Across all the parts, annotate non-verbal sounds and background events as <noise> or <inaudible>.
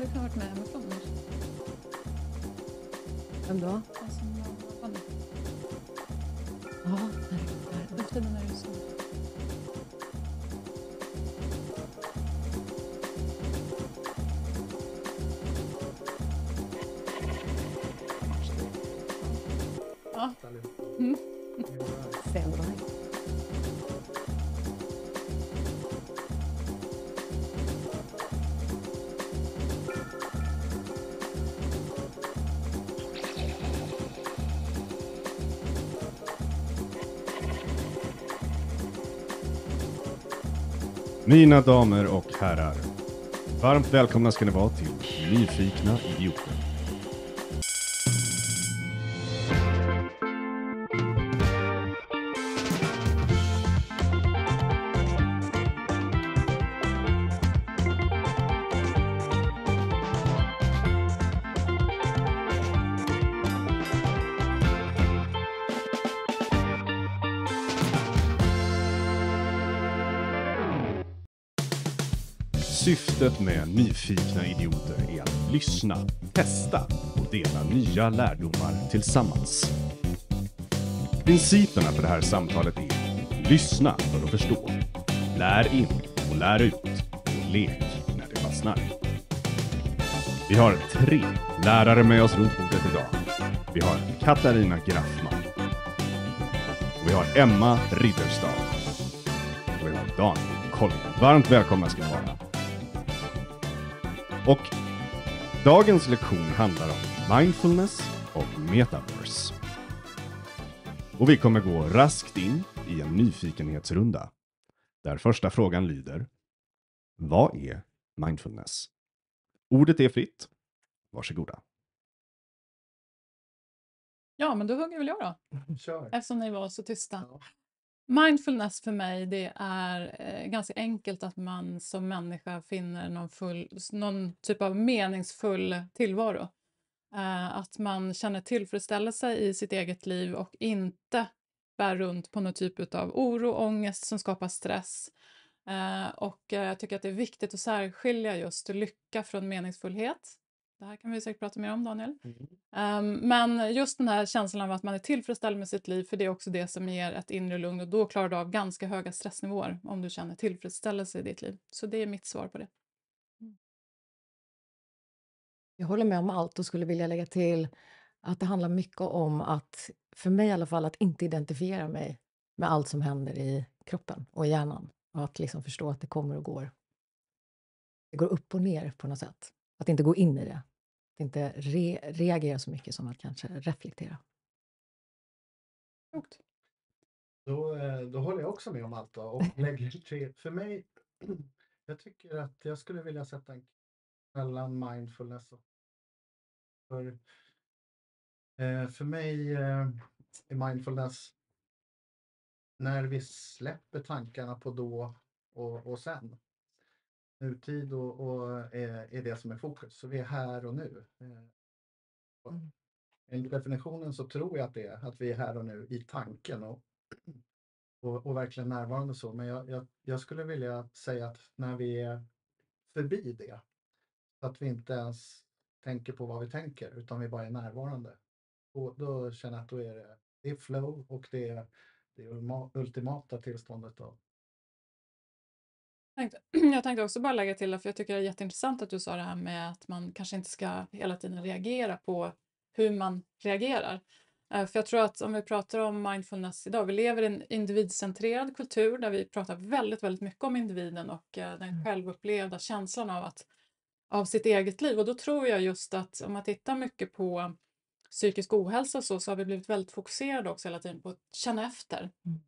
Wir kann heute mehr, wir kommen nicht. Vem då? Den som jobbar med. Ja, herregud. Efter den är det så. Ja. Mm. Mina damer och herrar, varmt välkomna ska ni vara till Nyfikna idioter. nyfikna idioter är att lyssna, testa och dela nya lärdomar tillsammans. Principerna för det här samtalet är lyssna för att förstå, lär in och lär ut och lek när det fastnar. Vi har tre lärare med oss runt bordet idag. Vi har Katarina Graffman. Och vi har Emma Ridderstad. Och vi har Daniel Collin. Varmt välkomna ska ni vara. Och dagens lektion handlar om mindfulness och metaverse. Och vi kommer gå raskt in i en nyfikenhetsrunda där första frågan lyder Vad är mindfulness? Ordet är fritt. Varsågoda. Ja, men då hugger väl jag då. <laughs> Kör. Eftersom ni var så tysta. Ja. Mindfulness för mig det är eh, ganska enkelt att man som människa finner någon, full, någon typ av meningsfull tillvaro. Eh, att man känner tillfredsställelse i sitt eget liv och inte bär runt på någon typ av oro och ångest som skapar stress. Eh, och eh, jag tycker att det är viktigt att särskilja just lycka från meningsfullhet. Det här kan vi säkert prata mer om, Daniel. Mm. Um, men just den här känslan av att man är tillfredsställd med sitt liv, för det är också det som ger ett inre lugn och då klarar du av ganska höga stressnivåer om du känner tillfredsställelse i ditt liv. Så det är mitt svar på det. Mm. Jag håller med om allt och skulle vilja lägga till att det handlar mycket om att, för mig i alla fall, att inte identifiera mig med allt som händer i kroppen och i hjärnan och att liksom förstå att det kommer och går. Det går upp och ner på något sätt. Att inte gå in i det. Att inte re reagera så mycket som att kanske reflektera. Då, eh, då håller jag också med om allt då, och <laughs> för mig, <clears throat> jag tycker att jag skulle vilja sätta en mellan mindfulness och för, eh, för mig är eh, mindfulness när vi släpper tankarna på då och, och sen nutid och, och är, eh, är, det som är fokus. Så vi är här och nu. Eh, mm. Enligt definitionen så tror jag att det är att vi är här och nu i tanken och, och, och verkligen närvarande så. Men jag, jag, jag, skulle vilja säga att när vi är förbi det, att vi inte ens tänker på vad vi tänker utan vi bara är närvarande. Och då känner jag att då är det, det är flow och det är det ultimata tillståndet av tänkte, <clears throat> jag tänkte också bara lägga till, för jag tycker det är jätteintressant att du sa det här med att man kanske inte ska hela tiden reagera på hur man reagerar. Eh, för jag tror att om vi pratar om mindfulness idag, vi lever i en individcentrerad kultur där vi pratar väldigt, väldigt mycket om individen och eh, den mm. självupplevda känslan av, att, av sitt eget liv. Och då tror jag just att om man tittar mycket på psykisk ohälsa så, så har vi blivit väldigt fokuserade också hela tiden på att känna efter mm.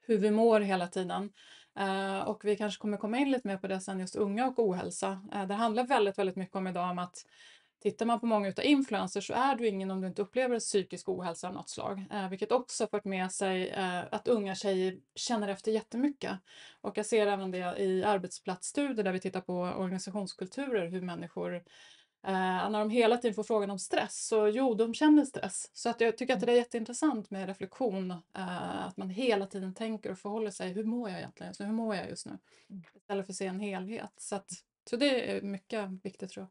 hur vi mår hela tiden. Eh, och vi kanske kommer komma in lite mer på det sen, just unga och ohälsa. Eh, det handlar väldigt, väldigt mycket om idag om att Tittar man på många utav influencers så är du ingen om du inte upplever psykisk ohälsa av något slag, eh, vilket också fört med sig att unga tjejer känner efter jättemycket. Och jag ser även det i arbetsplatsstudier där vi tittar på organisationskulturer, hur människor Eh, när de hela tiden får frågan om stress, så jo, de känner stress. Så att jag tycker att mm. det är jätteintressant med reflektion, eh, att man hela tiden tänker och förhåller sig, hur mår jag egentligen just hur mår jag just nu? Mm. Istället för att se en helhet. Så, att, så det är mycket viktigt tror jag.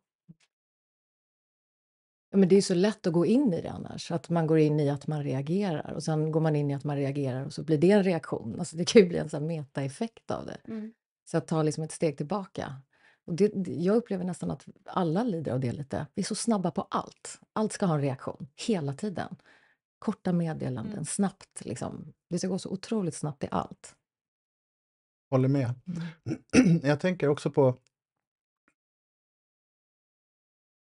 Ja, men det är så lätt att gå in i det annars, att man går in i att man reagerar och sen går man in i att man reagerar och så blir det en reaktion. Alltså det kan ju bli en metaeffekt av det. Mm. Så att ta liksom ett steg tillbaka och det, jag upplever nästan att alla lider av det lite. Vi är så snabba på allt. Allt ska ha en reaktion, hela tiden. Korta meddelanden, mm. snabbt. Liksom. Det ska gå så otroligt snabbt i allt. Håller med. Mm. <clears throat> Jag tänker också på...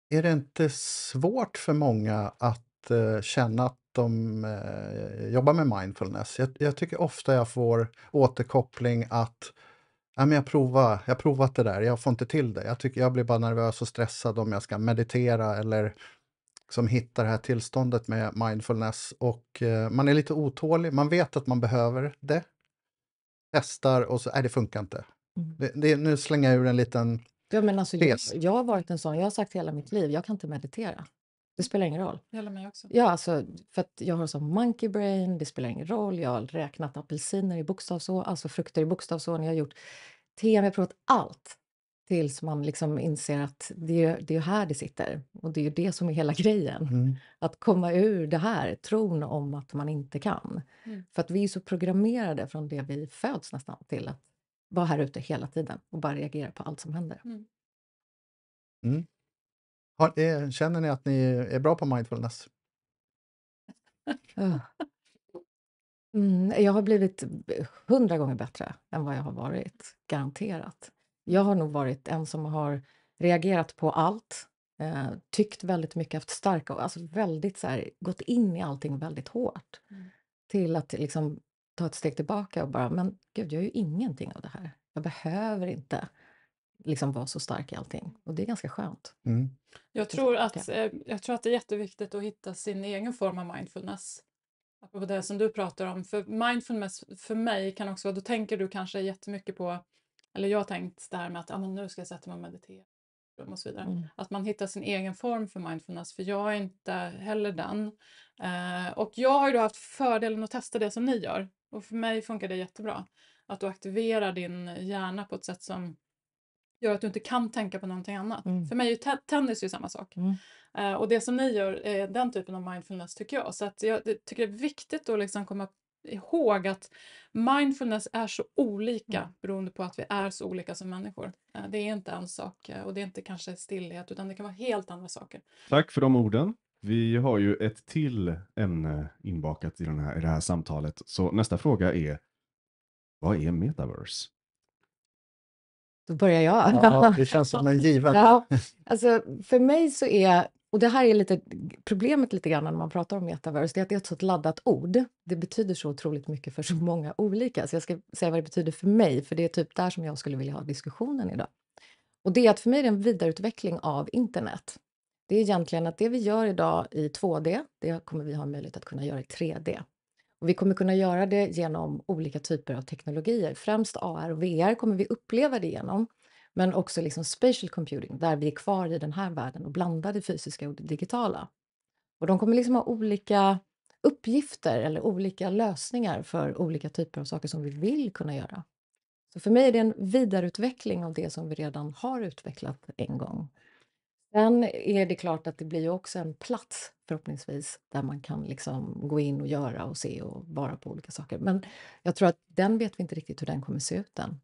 Är det inte svårt för många att uh, känna att de uh, jobbar med mindfulness? Jag, jag, tycker ofta jag får återkoppling att ja, men jag provar, jag provat det där, jag får inte till det. Jag, tycker, jag blir bara nervös och stressad om jag ska meditera eller som liksom hittar det här tillståndet med mindfulness och eh, man är lite otålig, man vet att man behöver det, testar och så, nej det funkar inte. Mm. Det, det, nu slänger jag ur en liten Ja, men alltså, jag, jag, har varit en sån, jag har sagt hela mitt liv, jag kan inte meditera. Det spelar ingen roll. Det gäller mig också. Ja, alltså, för att jag har sån monkey brain, det spelar ingen roll. Jag har räknat apelsiner i bokstavsordning, alltså frukter i bokstavsordning. Jag har gjort tv provat allt tills man liksom inser att det är, det är här det sitter. Och det är ju det som är hela grejen. Mm. Att komma ur det här, tron om att man inte kan. Mm. För att vi är så programmerade från det vi föds nästan till att vara här ute hela tiden och bara reagera på allt som händer. Mm. mm. Har, är, eh, känner ni att ni är bra på mindfulness? Ah. Mm, jag har blivit hundra gånger bättre än vad jag har varit, garanterat. Jag har nog varit en som har reagerat på allt, eh, tyckt väldigt mycket, haft starka, alltså väldigt så här, gått in i allting väldigt hårt. Mm. Till att liksom ta ett steg tillbaka och bara, men gud, jag gör ju ingenting av det här. Jag behöver inte liksom vara så stark i allting. Och det är ganska skönt. Mm. Jag, tror att, eh, jag tror att det är jätteviktigt att hitta sin egen form av mindfulness. Apropå det som du pratar om, för mindfulness för mig kan också vara, då tänker du kanske jättemycket på, eller jag har tänkt det här med att ah, men nu ska jag sätta mig och meditera och så vidare. Mm. Att man hittar sin egen form för mindfulness, för jag är inte heller den. Eh, och jag har ju då haft fördelen att testa det som ni gör och för mig funkar det jättebra. Att du aktiverar din hjärna på ett sätt som gör att du inte kan tänka på någonting annat. Mm. För mig är ju tennis ju samma sak. Mm. Uh, och det som ni gör är den typen av mindfulness tycker jag. Så att jag tycker det är viktigt att liksom komma ihåg att mindfulness är så olika mm. beroende på att vi är så olika som människor. Uh, det är inte en sak eh, och det är inte kanske stillhet utan det kan vara helt andra saker. Tack för de orden. Vi har ju ett till ämne inbakat i, den här, i det här samtalet. Så nästa fråga är, vad är metaverse? Då börjar jag. <laughs> Ja, det känns som en given. Ja, alltså, för mig så är, och det här är lite problemet lite grann när man pratar om metaverse, det är att det är ett sådant laddat ord. Det betyder så otroligt mycket för så många olika, så jag ska säga vad det betyder för mig, för det är typ där som jag skulle vilja ha diskussionen idag. Och det är att för mig är det en vidareutveckling av internet. Det är egentligen att det vi gör idag i 2D, det kommer vi ha möjlighet att kunna göra i 3D. Och vi kommer kunna göra det genom olika typer av teknologier. Främst AR och VR kommer vi uppleva det genom, men också liksom spatial computing där vi är kvar i den här världen och blandar det fysiska och det digitala. Och de kommer liksom ha olika uppgifter eller olika lösningar för olika typer av saker som vi vill kunna göra. Så för mig är det en vidareutveckling av det som vi redan har utvecklat en gång. Sen är det klart att det blir ju också en plats förhoppningsvis där man kan liksom gå in och göra och se och vara på olika saker. Men jag tror att den vet vi inte riktigt hur den kommer se ut än.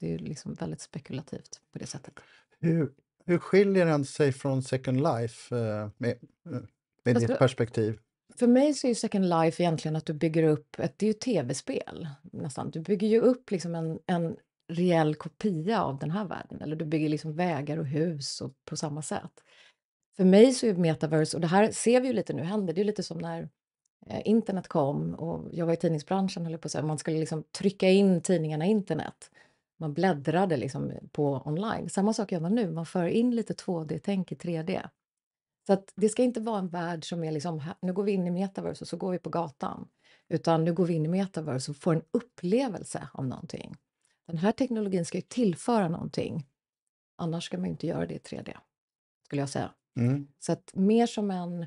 Det är ju liksom väldigt spekulativt på det sättet. Hur, hur skiljer den sig från Second Life eh, med, eh, med ditt perspektiv? För mig så är ju Second Life egentligen att du bygger upp ett, det är ju tv-spel nästan. Du bygger ju upp liksom en, en reell kopia av den här världen, eller du bygger liksom vägar och hus och på samma sätt. För mig så är metaverse, och det här ser vi ju lite nu händer, det är lite som när eh, internet kom och jag var i tidningsbranschen, höll på att säga, man skulle liksom trycka in tidningarna internet. Man bläddrade liksom på online. Samma sak gör man nu, man för in lite 2D-tänk i 3D. Så att det ska inte vara en värld som är liksom, nu går vi in i metaverse och så går vi på gatan. Utan nu går vi in i metaverse och får en upplevelse av någonting den här teknologin ska ju tillföra någonting. Annars ska man inte göra det i 3D, skulle jag säga. Mm. Så att mer som en...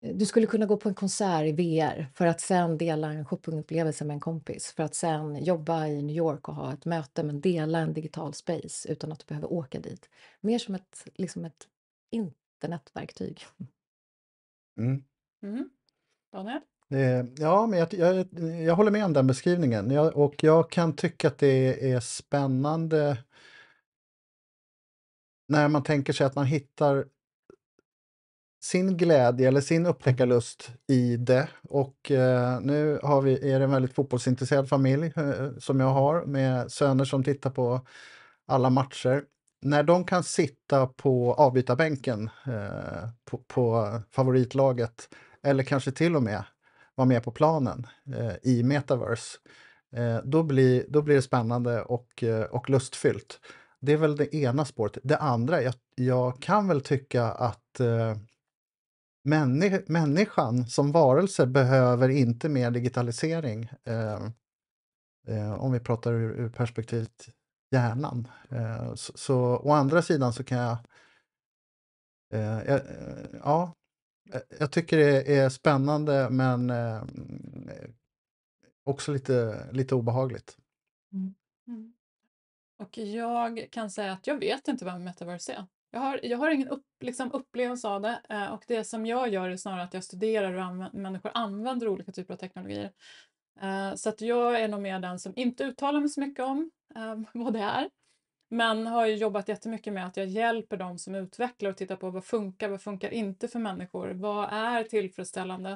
Eh, du skulle kunna gå på en konsert i VR för att sen dela en shoppingupplevelse med en kompis, för att sen jobba i New York och ha ett möte, men dela en digital space utan att du behöver åka dit. Mer som ett, liksom ett internetverktyg. Mm. Mm. Daniel? Eh, ja, men jag, jag, jag, håller med om den beskrivningen jag, och jag kan tycka att det är spännande när man tänker sig att man hittar sin glädje eller sin upptäckarlust i det. Och eh, nu har vi, är det en väldigt fotbollsintresserad familj eh, som jag har med söner som tittar på alla matcher. När de kan sitta på avbytarbänken eh, på, på favoritlaget eller kanske till och med vara med på planen mm. eh, i metaverse, eh, då, blir, då blir det spännande och, eh, och lustfyllt. Det är väl det ena spåret. Det andra, jag, jag kan väl tycka att eh, männi människan som varelse behöver inte mer digitalisering. Eh, om vi pratar ur, ur perspektivet hjärnan. Så, så, å andra sidan så kan jag... Eh, ja, Eh, jag tycker det är spännande men eh, också lite, lite obehagligt. Mm. mm. Och jag kan säga att jag vet inte vad metaverse är. Jag har, jag har ingen upp, liksom upplevelse av det eh, och det som jag gör är snarare att jag studerar hur anv människor använder olika typer av teknologier. så att jag är nog mer den som inte uttalar mig så mycket om <laughs> vad det är. Men har ju jobbat jättemycket med att jag hjälper dem som utvecklar och tittar på vad funkar, vad funkar inte för människor? Vad är tillfredsställande?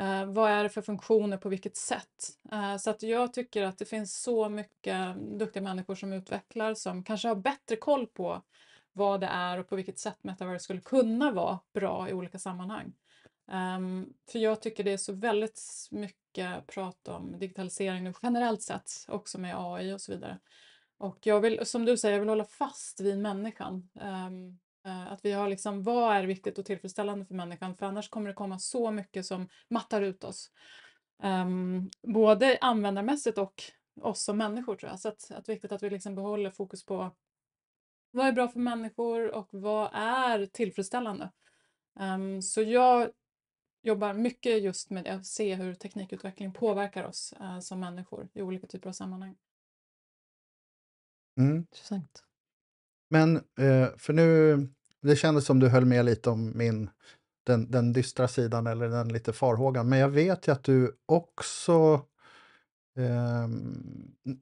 Eh, vad är det för funktioner, på vilket sätt? Eh, så att jag tycker att det finns så mycket duktiga människor som utvecklar som kanske har bättre koll på vad det är och på vilket sätt metaverse skulle kunna vara bra i olika sammanhang. Um, för jag tycker det är så väldigt mycket prat om digitalisering nu generellt sett, också med AI och så vidare. Och jag vill, som du säger, jag vill hålla fast vid människan. Um, uh, att vi har liksom, vad är viktigt och tillfredsställande för människan? För annars kommer det komma så mycket som mattar ut oss. Um, både användarmässigt och oss som människor tror jag. Så att, är viktigt att vi liksom behåller fokus på vad är bra för människor och vad är tillfredsställande? Um, så jag jobbar mycket just med att se hur teknikutveckling påverkar oss uh, som människor i olika typer av sammanhang. Mm. Intressant. Men eh, för nu, det kändes som du höll med lite om min, den, den dystra sidan eller den lite farhågan, men jag vet ju att du också eh,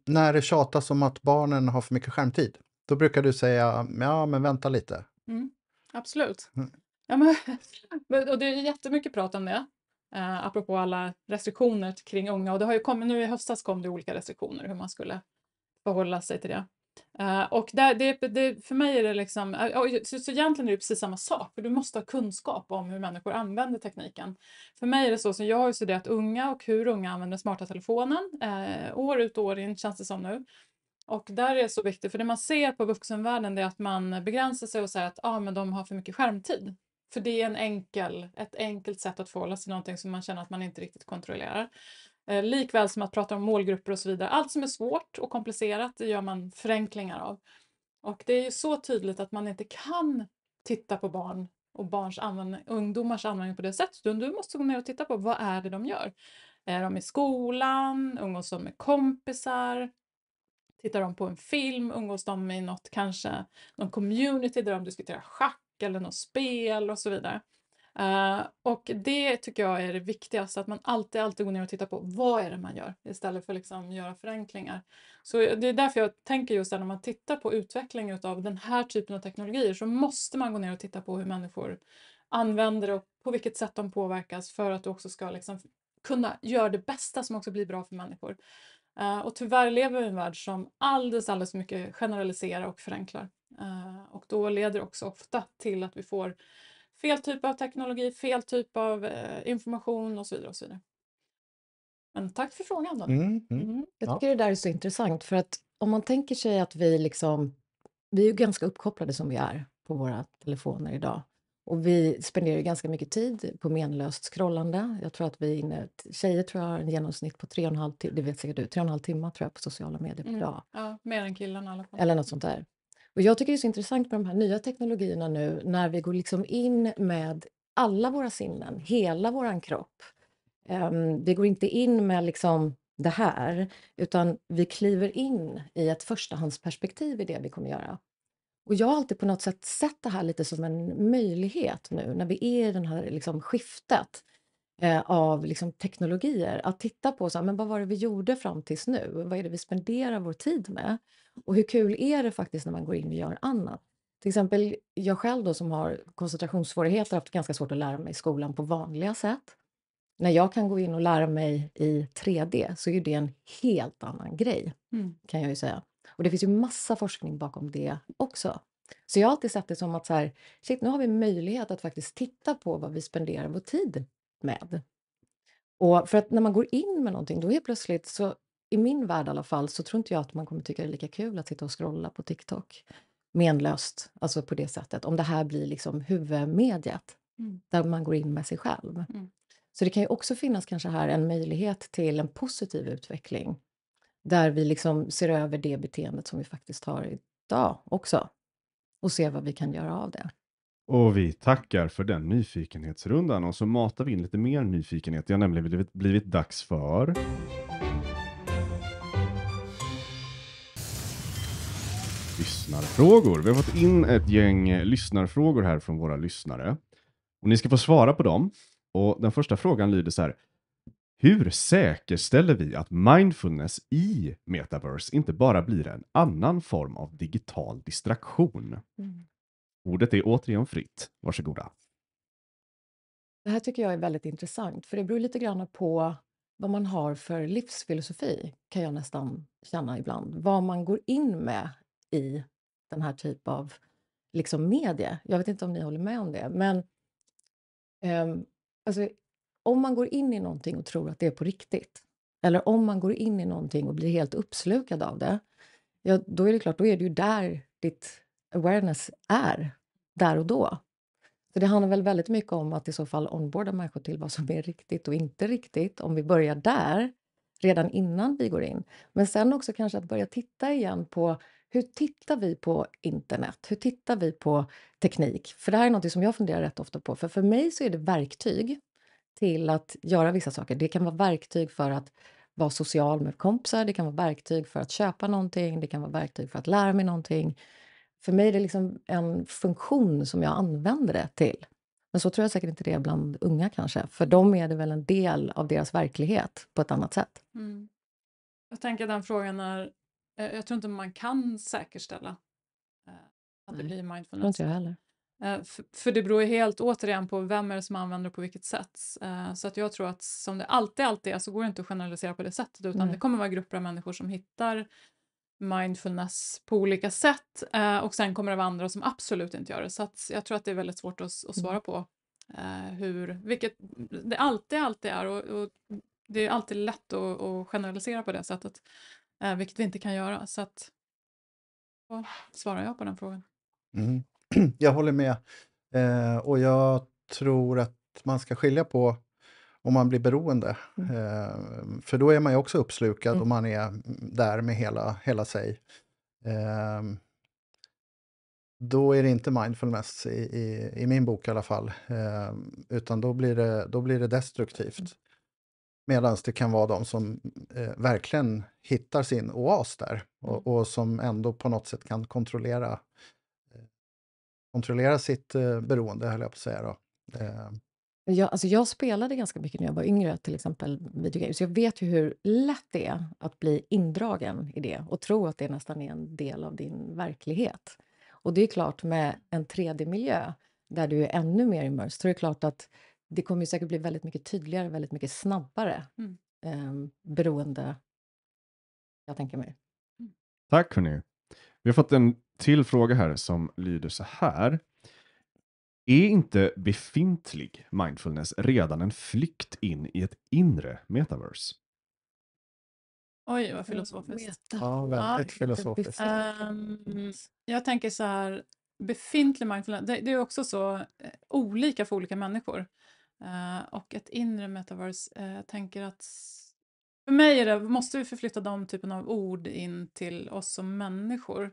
när det tjatas om att barnen har för mycket skärmtid, då brukar du säga ja men vänta lite. Mm, absolut. Mm. Ja, <laughs> men, och det är jättemycket prat om det, eh, apropå alla restriktioner kring unga. Och det har ju kommit, nu i höstas kom det olika restriktioner hur man skulle förhålla sig till det. Uh, och där, det, det, för mig är det liksom, eh, så, så egentligen är det precis samma sak, för du måste ha kunskap om hur människor använder tekniken. För mig är det så, som jag har studerat unga och hur unga använder smarta telefonen, uh, år ut och år in känns det som nu. Och där är det så viktigt, för det man ser på vuxenvärlden är att man begränsar sig och säger att ah, men de har för mycket skärmtid. För det är en enkel, ett enkelt sätt att förhålla sig till någonting som man känner att man inte riktigt kontrollerar. Eh, likväl som att prata om målgrupper och så vidare. Allt som är svårt och komplicerat det gör man förenklingar av. Och det är ju så tydligt att man inte kan titta på barn och barns användning, ungdomars användning på det sättet. Du måste gå ner och titta på vad är det de gör. Är de i skolan? Umgås de med kompisar? Tittar de på en film? Umgås de i något, kanske någon community där de diskuterar schack eller något spel och så vidare. Uh, och det tycker jag är det viktigaste, att man alltid, alltid går ner och tittar på vad är det man gör istället för att liksom göra förenklingar. Så det är därför jag tänker just att när man tittar på utveckling av den här typen av teknologier så måste man gå ner och titta på hur människor använder det och på vilket sätt de påverkas för att du också ska liksom kunna göra det bästa som också blir bra för människor. Uh, och tyvärr lever vi i en värld som alldeles, alldeles mycket generaliserar och förenklar. Uh, och då leder det också ofta till att vi får fel typ av teknologi, fel typ av eh, information och så vidare. Och så vidare. Men tack för frågan. Då. Mm, mm. mm. Jag tycker ja. det där är så intressant för att om man tänker sig att vi liksom, vi är ju ganska uppkopplade som vi är på våra telefoner idag. Och vi spenderar ganska mycket tid på menlöst scrollande. Jag tror att vi inne, tjejer tror jag har en genomsnitt på tre och en halv timme, det vet säkert du, tre och en halv timme tror jag på sociala medier per mm. dag. Ja, mer än killarna i alla fall. Eller något sånt där. Och jag tycker det är så intressant med de här nya teknologierna nu när vi går liksom in med alla våra sinnen, hela vår kropp. Um, vi går inte in med liksom det här, utan vi kliver in i ett förstahandsperspektiv i det vi kommer göra. Och jag har alltid på något sätt sett det här lite som en möjlighet nu när vi är i det här liksom skiftet. Eh, av liksom teknologier. Att titta på så här, men vad var det vi gjorde fram tills nu? Vad är det vi spenderar vår tid med? Och hur kul är det faktiskt när man går in och gör annat? Till exempel jag själv då som har koncentrationssvårigheter har haft ganska svårt att lära mig i skolan på vanliga sätt. När jag kan gå in och lära mig i 3D så är det en helt annan grej, mm. kan jag ju säga. Och det finns ju massa forskning bakom det också. Så jag har alltid sett det som att så här, shit, nu har vi möjlighet att faktiskt titta på vad vi spenderar vår tid med. Och för att när man går in med någonting, då är plötsligt, så, i min värld i alla fall, så tror inte jag att man kommer tycka det är lika kul att sitta och scrolla på TikTok menlöst, alltså på det sättet, om det här blir liksom huvudmediet mm. där man går in med sig själv. Mm. Så det kan ju också finnas kanske här en möjlighet till en positiv utveckling där vi liksom ser över det beteendet som vi faktiskt har idag också och ser vad vi kan göra av det. Och vi tackar för den nyfikenhetsrundan och så matar vi in lite mer nyfikenhet. Det har nämligen blivit, blivit dags för... Lyssnarfrågor. Vi har fått in ett gäng eh, lyssnarfrågor här från våra lyssnare. Och ni ska få svara på dem. Och den första frågan lyder så här. Hur säkerställer vi att mindfulness i metaverse inte bara blir en annan form av digital distraktion? Mm. Ordet är återigen fritt. Varsågoda. Det här tycker jag är väldigt intressant, för det beror lite grann på vad man har för livsfilosofi, kan jag nästan känna ibland. Vad man går in med i den här typ av liksom, medie. Jag vet inte om ni håller med om det, men eh, alltså, om man går in i någonting och tror att det är på riktigt, eller om man går in i någonting och blir helt uppslukad av det, ja, då är det klart, då är det ju där ditt awareness är där och då. Så det handlar väl väldigt mycket om att i så fall onboarda människor till vad som är riktigt och inte riktigt, om vi börjar där redan innan vi går in. Men sen också kanske att börja titta igen på hur tittar vi på internet? Hur tittar vi på teknik? För det här är något som jag funderar rätt ofta på, för för mig så är det verktyg till att göra vissa saker. Det kan vara verktyg för att vara social med kompisar, det kan vara verktyg för att köpa någonting, det kan vara verktyg för att lära mig någonting. För mig är det liksom en funktion som jag använder det till. Men så tror jag säkert inte det är bland unga kanske. För dem är det väl en del av deras verklighet på ett annat sätt. Mm. Jag tänker den frågan är... Eh, jag tror inte man kan säkerställa eh, att det blir mindfulness. Det tror inte jag heller. Eh, för, för det beror ju helt återigen på vem är det som använder och på vilket sätt. Så att jag tror att som det alltid, alltid är så går det inte att generalisera på det sättet utan mm. det kommer vara grupper av människor som hittar mindfulness på olika sätt eh, och sen kommer det vara andra som absolut inte gör det. Så jag tror att det är väldigt svårt att, att svara mm. på eh, hur, vilket det alltid, alltid är och, och det är alltid lätt att, att, generalisera på det sättet, eh, vilket vi inte kan göra. Så att, då svarar jag på den frågan. Mm. <clears throat> Jag håller med. Eh, och jag tror att man ska skilja på om man blir beroende. Mm. Eh, för då är man ju också uppslukad mm. och man är där med hela, hela sig. Eh, då är det inte mindfulness i, i, i min bok i alla fall, eh, utan då blir det, då blir det destruktivt. Mm. Medan det kan vara de som eh, verkligen hittar sin oas där och, mm. och, som ändå på något sätt kan kontrollera eh, kontrollera sitt eh, beroende, höll jag på att säga. Då. Ehm. Jag, alltså jag spelade ganska mycket när jag var yngre, till exempel videogames. Jag vet ju hur lätt det är att bli indragen i det och tro att det nästan är en del av din verklighet. Och det är klart, med en 3D-miljö där du är ännu mer immersed, så är det klart att det kommer säkert bli väldigt mycket tydligare, väldigt mycket snabbare mm. eh, beroende, jag tänker mig. Mm. Tack hörni. Vi har fått en till fråga här som lyder så här. Är inte befintlig mindfulness redan en flykt in i ett inre metaverse? Oj, vad filosofiskt. Ja, väldigt ja. filosofiskt. Um, jag tänker så här, befintlig mindfulness, det, det är också så eh, olika för olika människor. Uh, och ett inre metaverse, uh, jag tänker att för mig är det, måste vi förflytta de typen av ord in till oss som människor.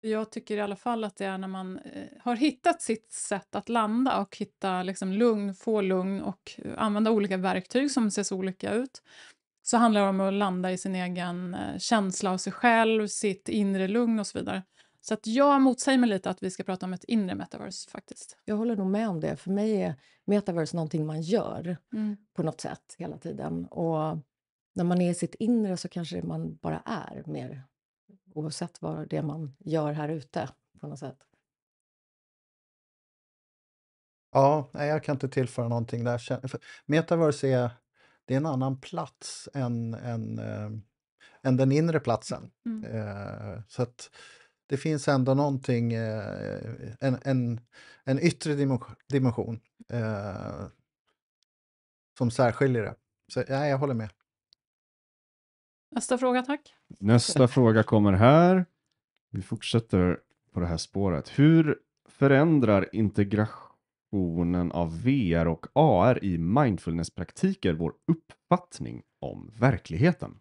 Jag tycker i alla fall att det är när man eh, har hittat sitt sätt att landa och hitta liksom lugn, få lugn och eh, använda olika verktyg som ser så olika ut, så handlar det om att landa i sin egen eh, känsla av sig själv, sitt inre lugn och så vidare. Så att jag motsäger mig lite att vi ska prata om ett inre metaverse faktiskt. Jag håller nog med om det. För mig är metaverse någonting man gör mm. på något sätt hela tiden. Och när man är i sitt inre så kanske man bara är mer oavsett vad det är man gör här ute på något sätt. Ja, nej, jag kan inte tillföra någonting där. Metaverse är, det är en annan plats än, än, äh, än den inre platsen. Mm. Äh, så att det finns ändå någonting, äh, en, en, en yttre dimension som särskiljer det. Så nej, jag håller med. Nästa fråga tack. Nästa fråga kommer här. Vi fortsätter på det här spåret. Hur förändrar integrationen av VR och AR i mindfulnesspraktiker vår uppfattning om verkligheten?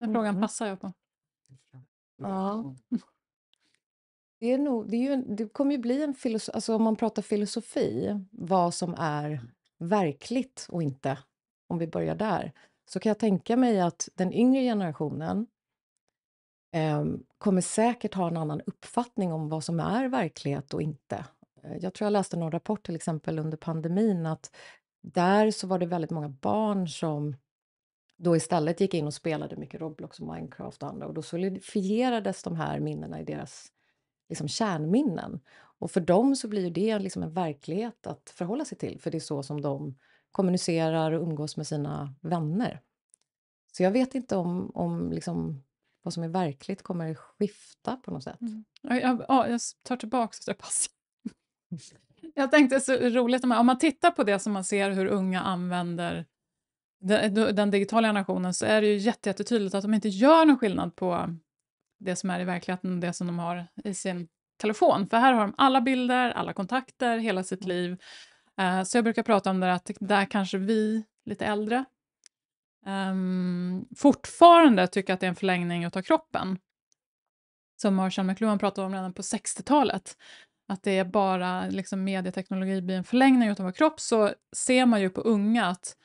Den frågan mm-hmm. passar jag på. Ja. Det, är nog, det, är ju, det kommer ju bli en filosofi, alltså om man pratar filosofi, vad som är verkligt och inte om vi börjar där, så kan jag tänka mig att den yngre generationen eh, kommer säkert ha en annan uppfattning om vad som är verklighet och inte. Eh, jag tror jag läste någon rapport till exempel under pandemin att där så var det väldigt många barn som då istället gick in och spelade mycket Roblox och Minecraft och andra och då solidifierades de här minnena i deras liksom, kärnminnen. Och för dem så blir det liksom en verklighet att förhålla sig till, för det är så som de kommunicerar och umgås med sina vänner. Så jag vet inte om, om liksom vad som är verkligt kommer skifta på något sätt. Mm. Jag, jag, jag tar tillbaka så jag passar. <laughs> Jag tänkte så roligt, om man tittar på det som man ser hur unga använder den, den digitala generationen så är det ju jättetydligt att de inte gör någon skillnad på det som är i verkligheten och det som de har i sin telefon. För här har de alla bilder, alla kontakter, hela sitt mm. liv Eh, så jag brukar prata om det att där kanske vi lite äldre um, fortfarande tycker att det är en förlängning utav kroppen. Som Marshall McLuhan pratade om redan på 60-talet. Att det är bara liksom, medieteknologi blir en förlängning utav vår kropp så ser man ju på unga att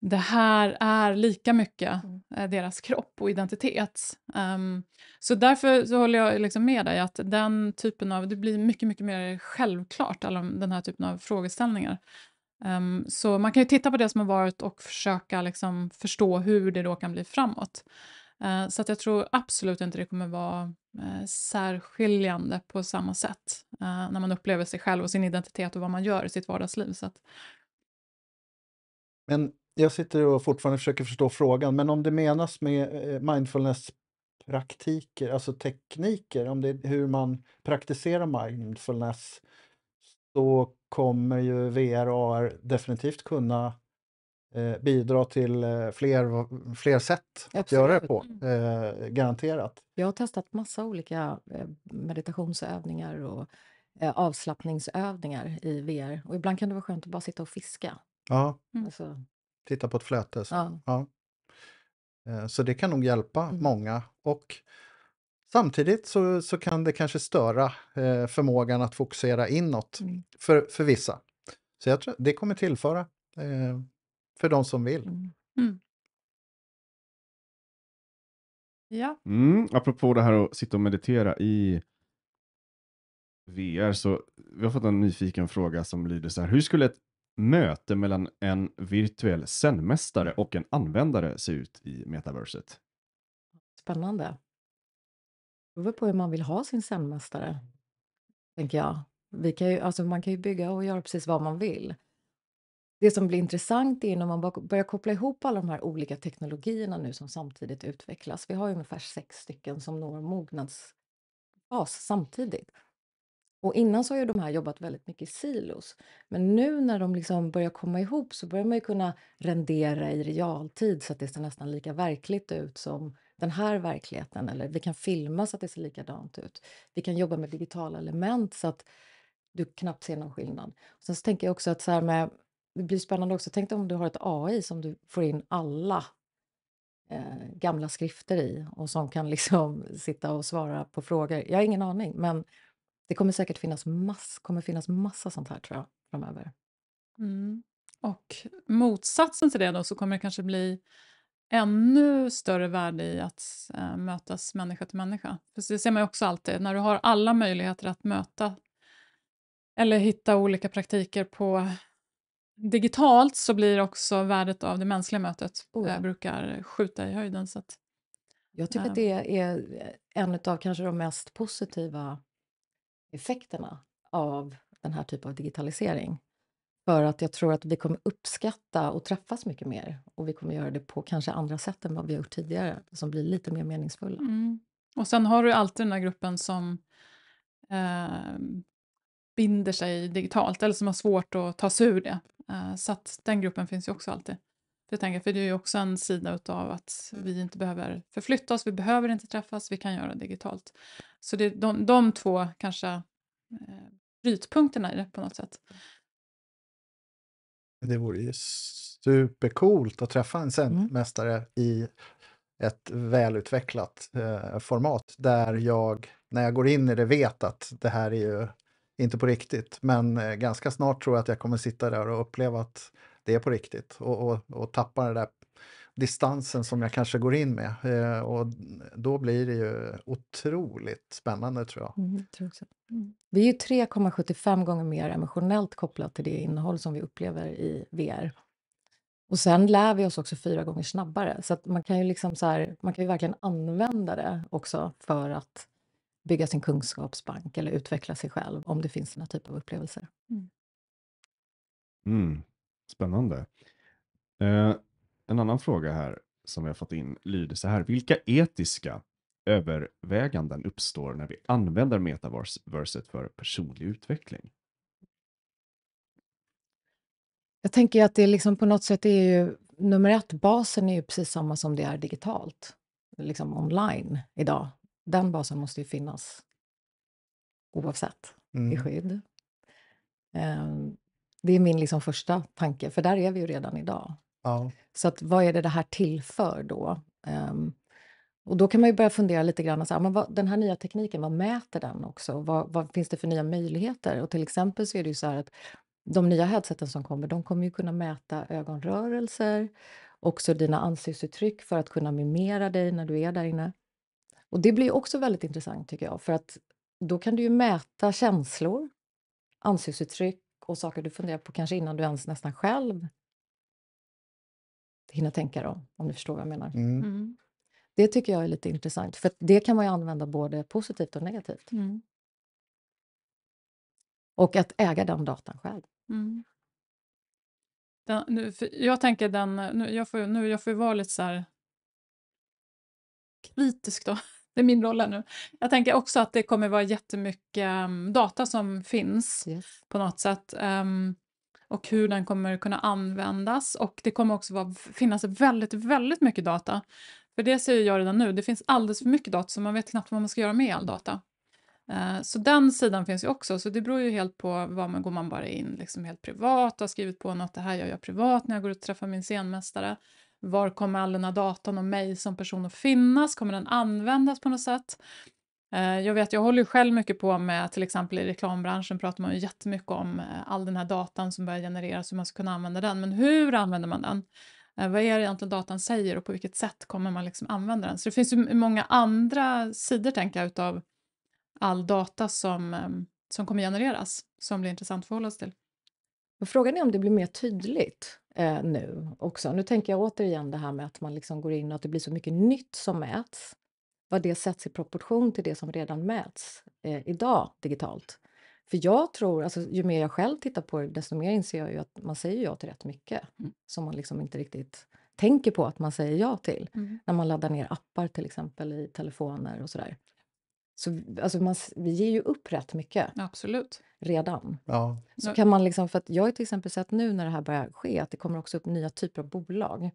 det här är lika mycket mm. Eh, deras kropp och identitet. Um, så därför så håller jag liksom med dig att den typen av, det blir mycket, mycket mer självklart, alla den här typen av frågeställningar. Um, så man kan ju titta på det som har varit och försöka liksom förstå hur det då kan bli framåt. Uh, så att jag tror absolut inte det kommer vara uh, särskiljande på samma sätt uh, när man upplever sig själv och sin identitet och vad man gör i sitt vardagsliv. Så att, men jag sitter och fortfarande försöker förstå frågan, men om det menas med eh, mindfulness-praktiker, alltså tekniker, om det är hur man praktiserar mindfulness, så kommer ju VR och AR definitivt kunna eh, bidra till eh, fler, fler sätt Absolut. att göra det på, mm. eh, garanterat. Jag har testat massa olika eh, meditationsövningar och eh, avslappningsövningar i VR och ibland kan det vara skönt att bara sitta och fiska. Ja. Mm. Alltså, titta på ett flöte. Så, ja. Eh, så det kan nog hjälpa mm. många. Och Samtidigt så, så kan det kanske störa eh, förmågan att fokusera inåt mm. för, för vissa. Så jag tror det kommer tillföra eh, för de som vill. Mm. Mm. Ja. Mm, apropå det här att sitta och meditera i VR så vi har fått en nyfiken fråga som lyder så här. Hur skulle ett möte mellan en virtuell sändmästare och en användare se ut i metaverset? Spännande. Det beror på hur man vill ha sin sändmästare, tänker jag. Vi kan ju, alltså man kan ju bygga och göra precis vad man vill. Det som blir intressant är när man börjar koppla ihop alla de här olika teknologierna nu som samtidigt utvecklas. Vi har ungefär sex stycken som når mognadsfas samtidigt. Och innan så har ju de här jobbat väldigt mycket i silos. Men nu när de liksom börjar komma ihop så börjar man ju kunna rendera i realtid så att det ser nästan lika verkligt ut som den här verkligheten. Eller vi kan filma så att det ser likadant ut. Vi kan jobba med digitala element så att du knappt ser någon skillnad. Och sen så tänker jag också att så här med, det blir spännande också, tänk dig om du har ett AI som du får in alla eh, gamla skrifter i och som kan liksom <laughs> sitta och svara på frågor. Jag har ingen aning, men det kommer säkert finnas, mass, kommer finnas massa sånt här tror jag framöver. Mm. Och motsatsen till det då så kommer det kanske bli ännu större värde i att äh, mötas människa till människa. För det ser man ju också alltid, när du har alla möjligheter att möta eller hitta olika praktiker på digitalt så blir också värdet av det mänskliga mötet oh. äh, brukar skjuta i höjden. Så att, jag tycker äh, att eh, det är en av kanske de mest positiva effekterna av den här typen av digitalisering. För att jag tror att vi kommer uppskatta och träffas mycket mer och vi kommer göra det på kanske andra sätt än vad vi har gjort tidigare, som blir lite mer meningsfulla. Mm. Och sen har du alltid den här gruppen som eh, binder sig digitalt eller som har svårt att ta sig ur det. Eh, så att den gruppen finns ju också alltid. Jag tänker, för det är ju också en sida av att mm. vi inte behöver förflytta oss, vi behöver inte träffas, vi kan göra det digitalt. Så det är de, de två kanske eh, brytpunkterna i det på något sätt. Det vore ju supercoolt att träffa en sändmästare mm. i ett välutvecklat eh, format där jag, när jag går in i det, vet att det här är ju inte på riktigt, men eh, ganska snart tror jag att jag kommer sitta där och uppleva att det är på riktigt och, och, och tappar den där distansen som jag kanske går in med. Eh, och då blir det ju otroligt spännande tror jag. Mm, mm. Vi är ju 3,75 gånger mer emotionellt kopplat till det innehåll som vi upplever i VR. Och sen lär vi oss också fyra gånger snabbare så att man kan ju liksom så här, man kan ju verkligen använda det också för att bygga sin kunskapsbank eller utveckla sig själv om det finns den här typen av upplevelser. Mm. mm. Spännande. Eh, en annan fråga här som vi har fått in lyder så här. Vilka etiska överväganden uppstår när vi använder metaverset för personlig utveckling? Jag tänker att det liksom på något sätt är ju nummer ett, basen är ju precis samma som det är digitalt, liksom online idag. Den basen måste ju finnas oavsett mm. i skydd. Ehm, det är min liksom första tanke, för där är vi ju redan idag. Ja. Så att, vad är det det här tillför då? Um, och då kan man ju börja fundera lite grann, så här, ah, men vad, den här nya tekniken, vad mäter den också? Vad, vad, finns det för nya möjligheter? Och till exempel så är det ju så här att de nya headseten som kommer, de kommer ju kunna mäta ögonrörelser, också dina ansiktsuttryck för att kunna mimera dig när du är där inne. Och det blir också väldigt intressant tycker jag, för att då kan du ju mäta känslor, ansiktsuttryck, och saker du funderar på kanske innan du ens nästan själv hinner tänka dem, om du förstår vad jag menar. Mm. Mm. Det tycker jag är lite intressant, för det kan man ju använda både positivt och negativt. Mm. Och att äga den datan själv. Mm. Den, nu, jag tänker den, nu, jag får, ju vara lite så här kritisk då det är min roll här nu. Jag tänker också att det kommer vara jättemycket ehm, data som finns yes. på något sätt ehm, och hur den kommer kunna användas och det kommer också vara, finnas väldigt, väldigt mycket data. För det ser jag redan nu, det finns alldeles för mycket data så man vet knappt vad man ska göra med all data. Eh, så den sidan finns ju också, så det beror ju helt på vad man går man bara in liksom helt privat och har skrivit på något, det här gör jag privat när jag går och träffar min scenmästare. Var kommer all den här datan om mig som person att finnas? Kommer den användas på något sätt? Eh, jag vet, jag håller ju själv mycket på med, till exempel i reklambranschen pratar man ju jättemycket om eh, all den här datan som börjar genereras, hur man ska kunna använda den, men hur använder man den? Eh, vad är det egentligen datan säger och på vilket sätt kommer man liksom använda den? Så det finns ju många andra sidor, tänker jag, utav all data som, ehm, som kommer genereras, som blir intressant att förhålla sig till. frågan är om det blir mer tydligt eh, nu också. Nu tänker jag återigen det här med att man liksom går in och att det blir så mycket nytt som mäts. Vad det sätts i proportion till det som redan mäts eh, idag digitalt. För jag tror, alltså, ju mer jag själv tittar på det, desto mer inser jag ju att man säger ja till rätt mycket mm. som man liksom inte riktigt tänker på att man säger ja till. Mm. När man laddar ner appar till exempel i telefoner och sådär. Så alltså man, vi ger ju upp rätt mycket. Absolut. Redan. Ja. Så kan man liksom, för att jag har till exempel sett nu när det här börjar ske att det kommer också upp nya typer av bolag.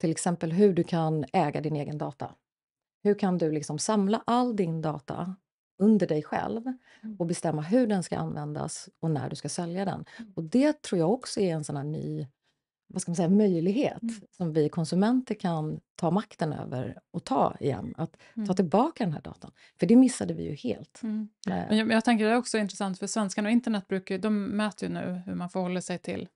Till exempel hur du kan äga din egen data. Hur kan du liksom samla all din data under dig själv mm. och bestämma hur den ska användas och när du ska sälja den. Mm. Och det tror jag också är en sån här ny vad ska man säga, möjlighet mm. som vi konsumenter kan ta makten över och ta igen, mm. att mm. ta tillbaka den här datan. För det missade vi ju helt. Mm. Eh. Men jag, jag, tänker det är också intressant, för svenskarna och internet brukar, de mäter ju nu hur man förhåller sig till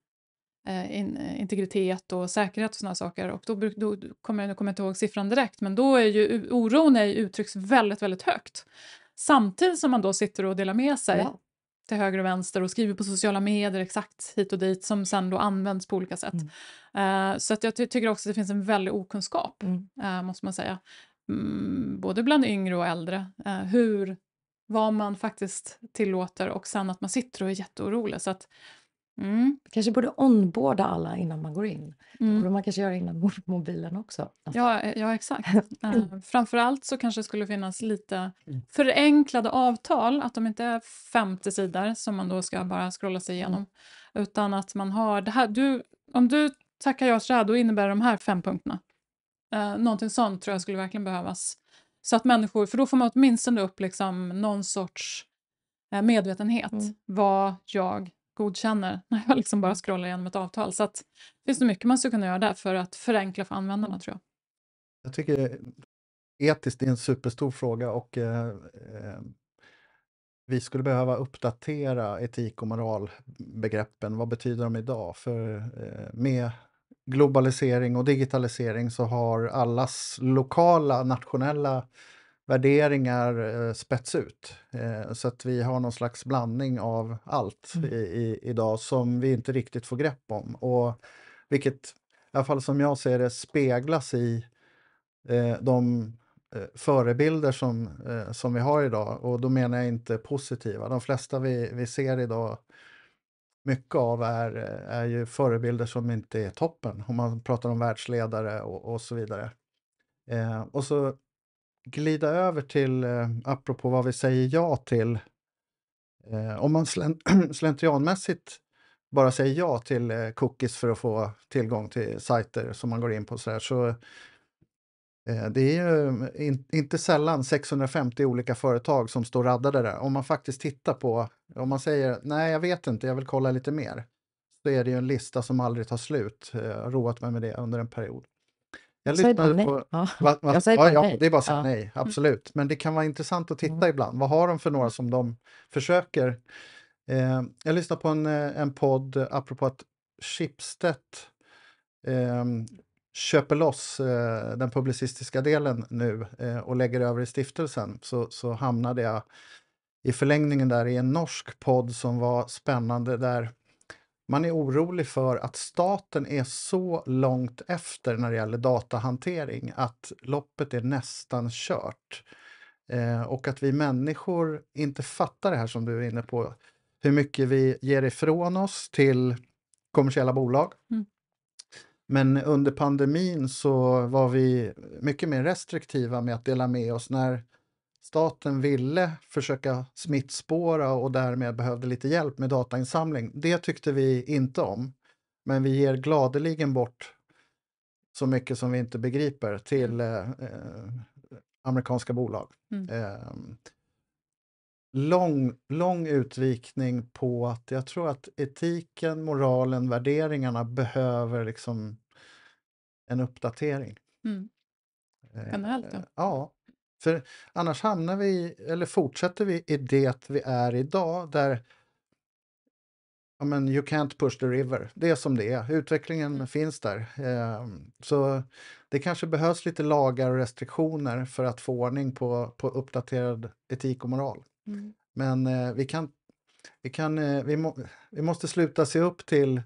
eh, in, eh, integritet och säkerhet och sådana saker. Och då, bruk, då kommer jag, nu kommer jag inte ihåg siffran direkt, men då är ju oron är, uttrycks väldigt, väldigt högt. Samtidigt som man då sitter och delar med sig ja till höger och vänster och skriver på sociala medier exakt hit och dit som sen då används på olika sätt. Mm. Uh, så att jag ty tycker också att det finns en väldig okunskap, mm. uh, måste man säga. Mm, både bland yngre och äldre, uh, hur, vad man faktiskt tillåter och sen att man sitter och är jätteorolig. Så att Mm. kanske borde onboarda alla innan man går in. Mm. Det borde man kanske göra innan mobilen också. Alltså. Ja, eh, ja, exakt. <laughs> Eh, framförallt så kanske det skulle finnas lite mm. förenklade avtal, att de inte är 50 sidor som man då ska bara scrolla sig igenom, mm. utan att man har det här. Du, om du tackar jag här, då innebär de här fem punkterna. Eh, någonting sånt tror jag skulle verkligen behövas. Så att människor, för då får man åtminstone upp liksom någon sorts eh, medvetenhet. Mm. Vad jag godkänner <laughs> när jag liksom bara mm. scrollar igenom ett avtal. Så att, det finns det mycket man skulle kunna göra där för att förenkla för användarna tror jag. Jag tycker etiskt är en superstor fråga och eh, eh, vi skulle behöva uppdatera etik och moralbegreppen. Vad betyder de idag? För eh, med globalisering och digitalisering så har allas lokala, nationella värderingar eh, spets ut. Eh, så att vi har någon slags blandning av allt mm. i, i, idag som vi inte riktigt får grepp om. Och vilket, i alla fall som jag ser det, speglas i eh, de förebilder som, som vi har idag. Och då menar jag inte positiva. De flesta vi, vi ser idag mycket av är, är ju förebilder som inte är toppen, om man pratar om världsledare och, och så vidare. Eh, och så glida över till, eh, apropå vad vi säger ja till, eh, om man <clears throat> slentrianmässigt bara säger ja till eh, cookies för att få tillgång till sajter som man går in på så, där, eh, så det är ju eh, in, inte sällan 650 olika företag som står raddade där. Om man faktiskt tittar på, om man säger nej jag vet inte, jag vill kolla lite mer, så är det ju en lista som aldrig tar slut. Eh, jag har roat mig med det under en period. Jag lyssnade på... Ja. Va, va, jag ja, ja, det är bara att säga ja. nej, mm. absolut. Men det kan vara intressant att titta mm. ibland. Vad har de för några som de försöker? Eh, jag lyssnade på en, eh, en podd apropå att Schibsted eh, köper loss eh, den publicistiska delen nu eh, och lägger över i stiftelsen så, så hamnade jag i förlängningen där i en norsk podd som var spännande där man är orolig för att staten är så långt efter när det gäller datahantering att loppet är nästan kört. Eh, och att vi människor inte fattar det här som du är inne på, hur mycket vi ger ifrån oss till kommersiella bolag. Mm. Men under pandemin så var vi mycket mer restriktiva med att dela med oss. När staten ville försöka smittspåra och därmed behövde lite hjälp med datainsamling. Det tyckte vi inte om. Men vi ger gladeligen bort så mycket som vi inte begriper till mm. eh, amerikanska bolag. Mm. Eh, lång, lång utvikning på att jag tror att etiken, moralen, värderingarna behöver liksom en uppdatering. Mm. Generellt då? Eh, ja. För annars hamnar vi, eller fortsätter vi i det vi är idag där ja, men you can't push the river. Det är som det är, utvecklingen mm. finns där. Ehm, så det kanske behövs lite lagar och restriktioner för att få ordning på, på uppdaterad etik och moral. Mm. Men eh, vi kan, vi kan, eh, vi, må, vi måste sluta se upp till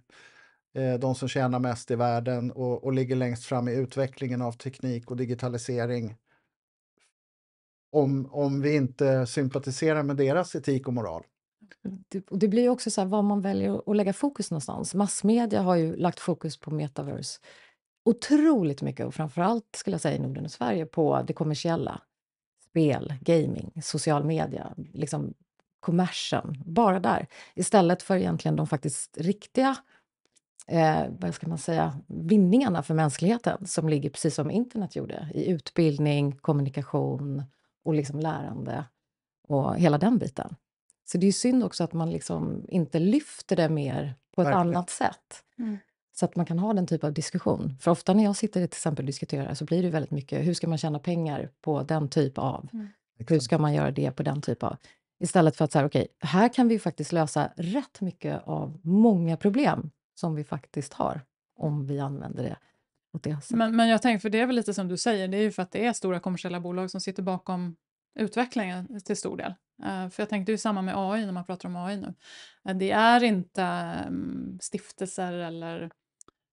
eh, de som tjänar mest i världen och, och ligger längst fram i utvecklingen av teknik och digitalisering om, om vi inte sympatiserar med deras etik och moral. Mm. Det, det blir också så här vad man väljer att lägga fokus någonstans. Massmedia har ju lagt fokus på metaverse otroligt mycket och framförallt skulle jag säga i Norden och Sverige på det kommersiella. Spel, gaming, social media, liksom kommersen, bara där. Istället för egentligen de faktiskt riktiga eh, vad ska man säga, vinningarna för mänskligheten som ligger precis som internet gjorde i utbildning, kommunikation, och liksom lärande och hela den biten. Så det är ju synd också att man liksom inte lyfter det mer på ett Verkligen. annat sätt. Mm. Så att man kan ha den typen av diskussion. För ofta när jag sitter till exempel och diskuterar så blir det väldigt mycket, hur ska man tjäna pengar på den typ av? Mm. Hur ska man göra det på den typ av? Istället för att säga, okej, okay, här kan vi faktiskt lösa rätt mycket av många problem som vi faktiskt har om vi använder det men, men jag tänker, för det är väl lite som du säger, det är ju för att det är stora kommersiella bolag som sitter bakom utvecklingen till stor del. Eh, för jag tänkte ju samma med AI när man pratar om AI nu. Eh, det är inte mm, stiftelser eller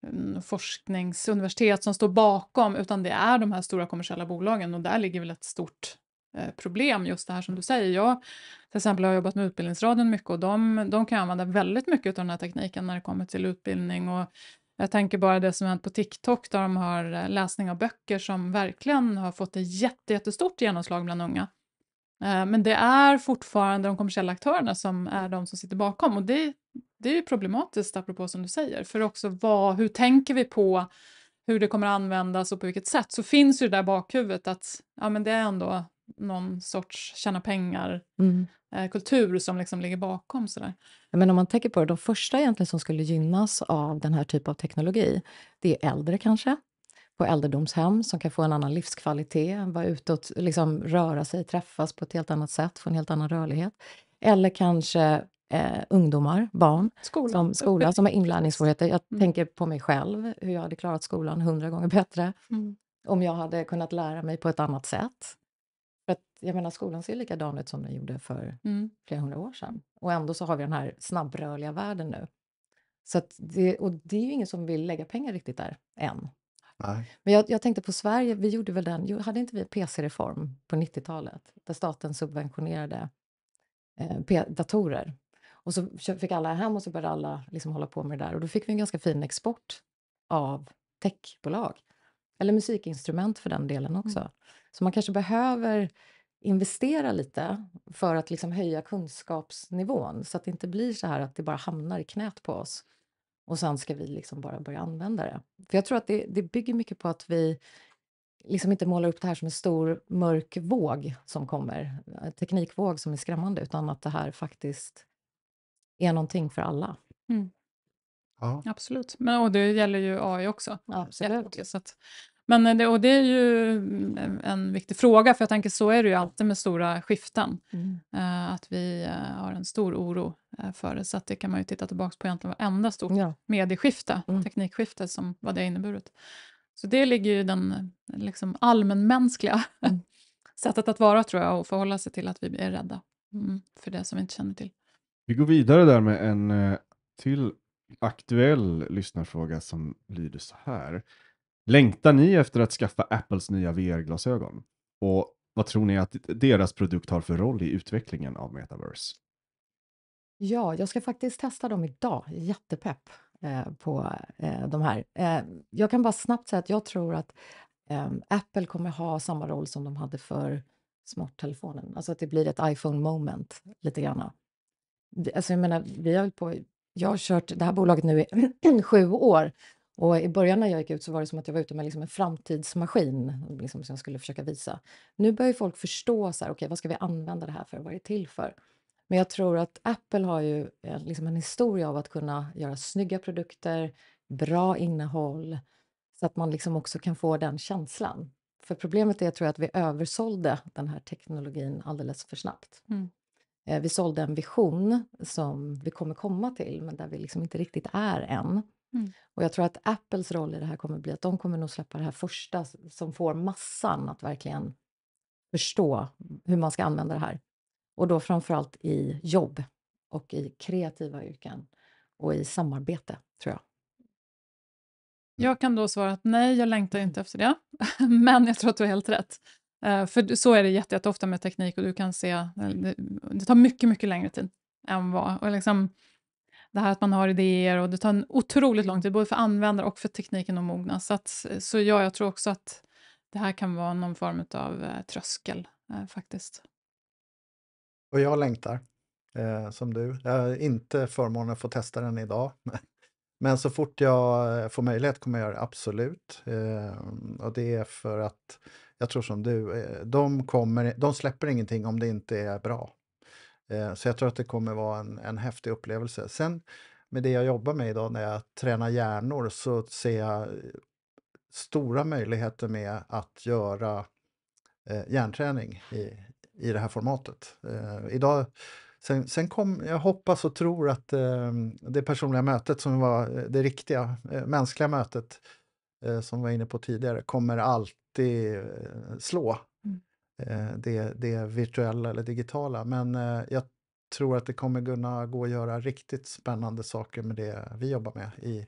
mm, forskningsuniversitet som står bakom utan det är de här stora kommersiella bolagen och där ligger väl ett stort eh, problem just det här som du säger. Jag till exempel har jobbat med Utbildningsradion mycket och de, de kan använda väldigt mycket av den här tekniken när det kommer till utbildning och jag tänker bara det som hänt på TikTok där de har eh, läsning av böcker som verkligen har fått ett jätte, jättestort genomslag bland unga. Eh, men det är fortfarande de kommersiella aktörerna som är de som sitter bakom och det, det är ju problematiskt apropå som du säger, för också vad, hur tänker vi på hur det kommer att användas och på vilket sätt så finns ju det där bakhuvudet att ja, men det är ändå någon sorts tjäna pengar mm. Eh, kultur som liksom ligger bakom. Sådär. Men om man tänker på det, de första egentligen som skulle gynnas av den här typen av teknologi, det är äldre kanske, på äldredomshem som kan få en annan livskvalitet, vara ute och liksom röra sig, träffas på ett helt annat sätt, få en helt annan rörlighet. Eller kanske eh, ungdomar, barn, skola. som, skola, som har inlärningssvårigheter. Jag mm. tänker på mig själv, hur jag hade klarat skolan hundra gånger bättre mm. om jag hade kunnat lära mig på ett annat sätt. För att, jag menar, skolan ser likadan ut som den gjorde för mm. flera hundra år sedan. Och ändå så har vi den här snabbrörliga världen nu. Så det, och det är ju ingen som vill lägga pengar riktigt där, än. Nej. Men jag, jag, tänkte på Sverige, vi gjorde väl den, hade inte vi en PC-reform på 90-talet? Där staten subventionerade eh, datorer. Och så fick alla hem och så började alla liksom hålla på med det där. Och då fick vi en ganska fin export av techbolag. Eller musikinstrument för den delen mm. också. Mm. Så man kanske behöver investera lite för att liksom höja kunskapsnivån så att det inte blir så här att det bara hamnar i knät på oss och sen ska vi liksom bara börja använda det. För jag tror att det, det bygger mycket på att vi liksom inte målar upp det här som en stor mörk våg som kommer, en teknikvåg som är skrämmande, utan att det här faktiskt är någonting för alla. Mm. Ja. Absolut, men och det gäller ju AI också. Absolut. Jätte, så att, men eh, det, och det är ju mm, en viktig fråga, för jag tänker så är det ju alltid med stora skiften. Mm. Eh, att vi eh, har en stor oro för det, så att det kan man ju titta tillbaka på egentligen varenda stort ja. medieskifte, mm. teknikskifte, som vad det har inneburit. Så det ligger ju den liksom allmänmänskliga mm. <laughs> sättet att vara, tror jag, och förhålla sig till att vi är rädda mm, för det som vi inte känner till. Vi går vidare där med en till aktuell lyssnarfråga som lyder så här. Längtar ni efter att skaffa Apples nya VR-glasögon? Och vad tror ni att deras produkt har för roll i utvecklingen av metaverse? Ja, jag ska faktiskt testa dem idag. Jättepepp eh, på eh, de här. Eh, jag kan bara snabbt säga att jag tror att ehm, Apple kommer ha samma roll som de hade för smarttelefonen, alltså att det blir ett iPhone moment lite grann. Alltså jag menar, vi har på, jag har kört det här bolaget nu i <clears throat> sju år och I början när jag gick ut så var det som att jag var ute med liksom en framtidsmaskin liksom som jag skulle försöka visa. Nu börjar ju folk förstå så här, okay, vad ska vi använda det här för, vad är det till för? Men jag tror att Apple har ju eh, liksom en historia av att kunna göra snygga produkter, bra innehåll, så att man liksom också kan få den känslan. För problemet är tror jag, att vi översålde den här teknologin alldeles för snabbt. Mm. Eh, vi sålde en vision som vi kommer komma till, men där vi liksom inte riktigt är än. Mm. Och jag tror att Apples roll i det här kommer bli att de kommer nog släppa det här första som får massan att verkligen förstå hur man ska använda det här. Och då framförallt i jobb och i kreativa yrken och i samarbete, tror jag. Jag kan då svara att nej, jag längtar inte efter det, <laughs> men jag tror att du har helt rätt. Eh, för så är det jätte, jätteofta med teknik och du kan se, eh, det tar mycket, mycket längre tid än vad, och liksom, det här att man har idéer och det tar en otroligt lång tid både för användare och för tekniken att mogna. Så, att, så ja, jag tror också att det här kan vara någon form av eh, tröskel eh, faktiskt. Och jag längtar eh, som du. Jag har inte förmånen att få testa den idag. <laughs> Men så fort jag eh, får möjlighet kommer jag göra det, absolut. Eh, och det är för att jag tror som du, eh, de, kommer, de släpper ingenting om det inte är bra. Eh, så jag tror att det kommer vara en, en häftig upplevelse. Sen med det jag jobbar med idag när jag tränar hjärnor så ser jag eh, stora möjligheter med att göra eh, hjärnträning i, i det här formatet. Eh, idag, sen, sen kom, jag hoppas och tror att eh, det personliga mötet som var eh, det riktiga, eh, mänskliga mötet eh, som vi var inne på tidigare, kommer alltid slå Eh, det, det virtuella eller digitala. Men eh, jag tror att det kommer kunna gå att göra riktigt spännande saker med det vi jobbar med i, i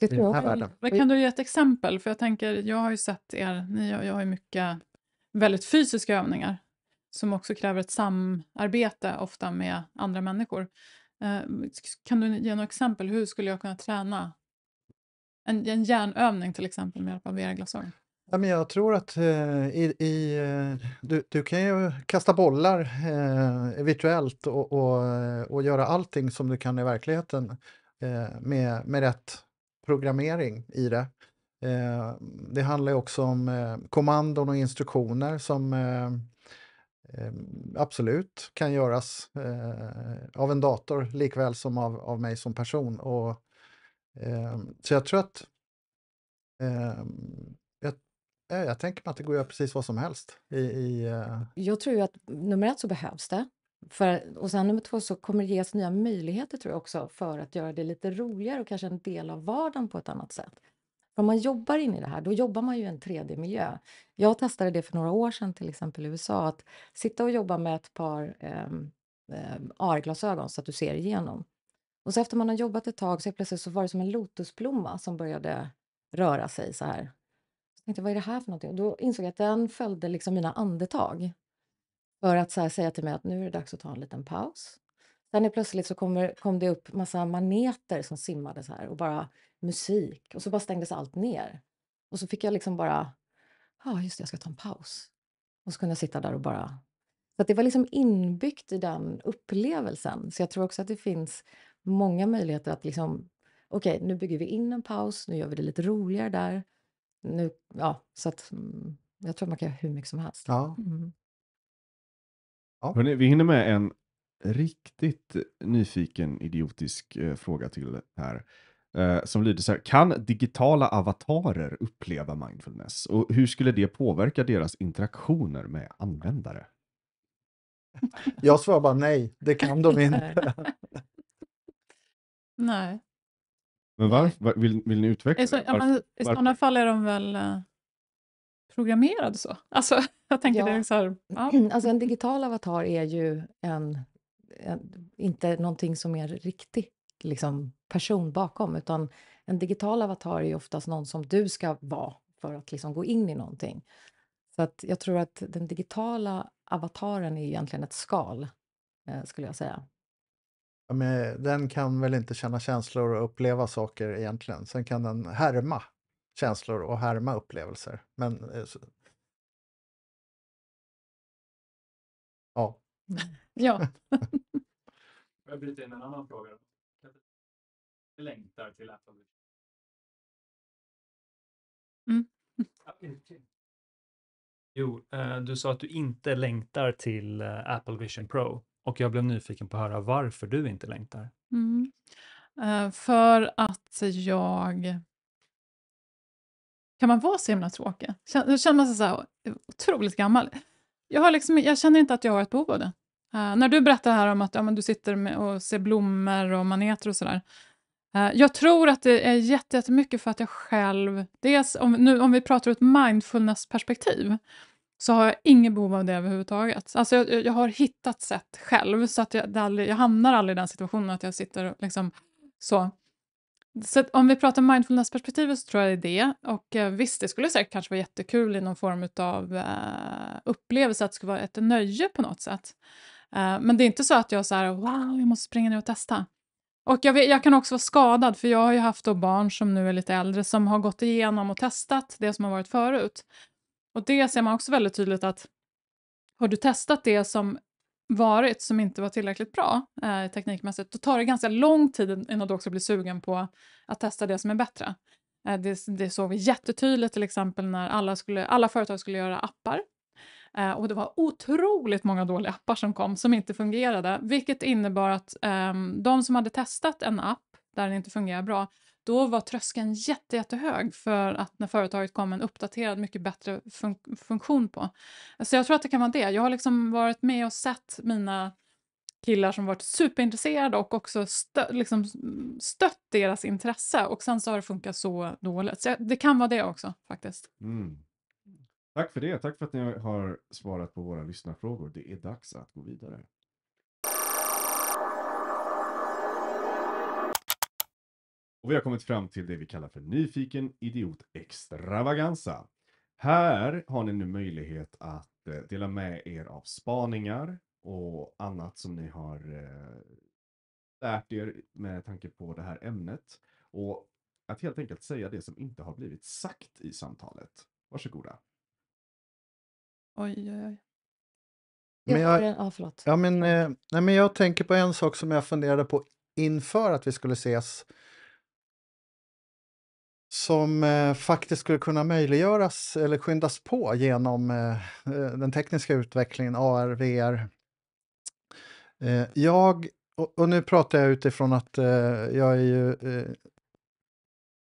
det tror jag. Men kan du ge ett exempel? För jag tänker, jag har ju sett er, ni jag har ju mycket väldigt fysiska övningar som också kräver ett samarbete ofta med andra människor. Eh, kan du ge några exempel? Hur skulle jag kunna träna en, en hjärnövning till exempel med hjälp av VR-glasögon? Ja, men jag tror att eh, i, i, du, du kan ju kasta bollar eh, virtuellt och, och, och göra allting som du kan i verkligheten eh, med, med rätt programmering i det. Eh, det handlar ju också om eh, kommandon och instruktioner som eh, absolut kan göras av en dator likväl som av, av mig som person. Och, så jag tror att jag tänker mig att det går att göra precis vad som helst. I, i uh... Jag tror ju att nummer ett så behövs det. För, och sen nummer två så kommer det ges nya möjligheter tror jag också för att göra det lite roligare och kanske en del av vardagen på ett annat sätt. om man jobbar in i det här, då jobbar man ju i en 3D-miljö. Jag testade det för några år sedan till exempel i USA, att sitta och jobba med ett par eh, ehm, AR-glasögon så att du ser igenom. Och så efter man har jobbat ett tag så plötsligt så var det som en lotusblomma som började röra sig så här tänkte, vad är det här för någonting? Och då insåg jag att den följde liksom mina andetag. För att så säga till mig att nu är det dags att ta en liten paus. Sen är plötsligt så kommer, kom det upp massa maneter som simmade så här och bara musik och så bara stängdes allt ner. Och så fick jag liksom bara, ja ah, just det, jag ska ta en paus. Och så kunde jag sitta där och bara... Så det var liksom inbyggt i den upplevelsen. Så jag tror också att det finns många möjligheter att liksom, okej, okay, nu bygger vi in en paus, nu gör vi det lite roligare där nu, ja, så att mm, jag tror man kan göra hur mycket som helst. Ja. Mm. Ja. Hörrni, vi hinner med en riktigt nyfiken idiotisk eh, fråga till här. Eh, som lyder så här, kan digitala avatarer uppleva mindfulness? Och hur skulle det påverka deras interaktioner med användare? Jag svarar bara nej, det kan de <laughs> inte. <laughs> nej. Men varför? Vill, vill ni utveckla så, ja, I sådana fall är de väl eh, programmerade så? Alltså, <laughs> jag tänker ja. det är så här, ja. <clears throat> alltså, en digital avatar är ju en, en, inte någonting som är riktigt liksom, person bakom, utan en digital avatar är ju oftast någon som du ska vara för att liksom gå in i någonting. Så att jag tror att den digitala avataren är egentligen ett skal, eh, skulle jag säga men den kan väl inte känna känslor och uppleva saker egentligen. Sen kan den härma känslor och härma upplevelser. Men eh, ja. <laughs> ja. <laughs> Jag bryter in en annan fråga. Jag längtar till Apple. Mm. <laughs> Jo, eh, du sa att du inte längtar till eh, Apple Vision Pro. Och jag blev nyfiken på att höra varför du inte längtar. Mm. Eh, för att jag... Kan man vara så himla tråkig? Då känner mig så här, eh, otroligt gammal. Jag, har liksom, jag känner inte att jag har ett behov av det. Eh, när du berättar här om att ja, du sitter och ser blommor och maneter och sådär. Eh, jag tror att det är jättemycket för att jag själv... Dels om, nu, om vi pratar ur ett mindfulness-perspektiv, så har jag inget behov av det överhuvudtaget. Alltså jag, jag har hittat sätt själv, så att jag, aldrig, jag hamnar aldrig i den situationen att jag sitter och liksom så. Så om vi pratar mindfulness-perspektivet så tror jag det är det. Och eh, visst, det skulle säkert kanske vara jättekul i någon form av eh, upplevelse, att det skulle vara ett nöje på något sätt. Eh, men det är inte så att jag så här, wow, jag måste springa ner och testa. Och jag, jag, kan också vara skadad, för jag har ju haft då barn som nu är lite äldre som har gått igenom och testat det som har varit förut. Och det ser man också väldigt tydligt att har du testat det som varit som inte var tillräckligt bra eh, teknikmässigt, då tar det ganska lång tid innan du också blir sugen på att testa det som är bättre. Eh, det, det, såg vi jättetydligt till exempel när alla, skulle, alla företag skulle göra appar eh, och det var otroligt många dåliga appar som kom som inte fungerade, vilket innebar att ehm, de som hade testat en app där den inte fungerar bra, då var tröskeln jätte, jättehög för att när företaget kom en uppdaterad, mycket bättre fun funktion på. Så jag tror att det kan vara det. Jag har liksom varit med och sett mina killar som varit superintresserade och också stö liksom stött deras intresse och sen så har det funkat så dåligt. Så det kan vara det också faktiskt. Mm. Tack för det. Tack för att ni har svarat på våra lyssnarfrågor. Det är dags att gå vidare. Och vi har kommit fram till det vi kallar för Nyfiken Idiot Extravaganza. Här har ni nu möjlighet att eh, dela med er av spaningar och annat som ni har eh, lärt er med tanke på det här ämnet. Och att helt enkelt säga det som inte har blivit sagt i samtalet. Varsågoda. Oj, oj, oj. Men jag, ja, ja, men, eh, nej, men jag tänker på en sak som jag funderade på inför att vi skulle ses som eh, faktiskt skulle kunna möjliggöras eller skyndas på genom eh, eh den tekniska utvecklingen, AR, VR. Eh, jag, och, och, nu pratar jag utifrån att eh, jag är ju eh,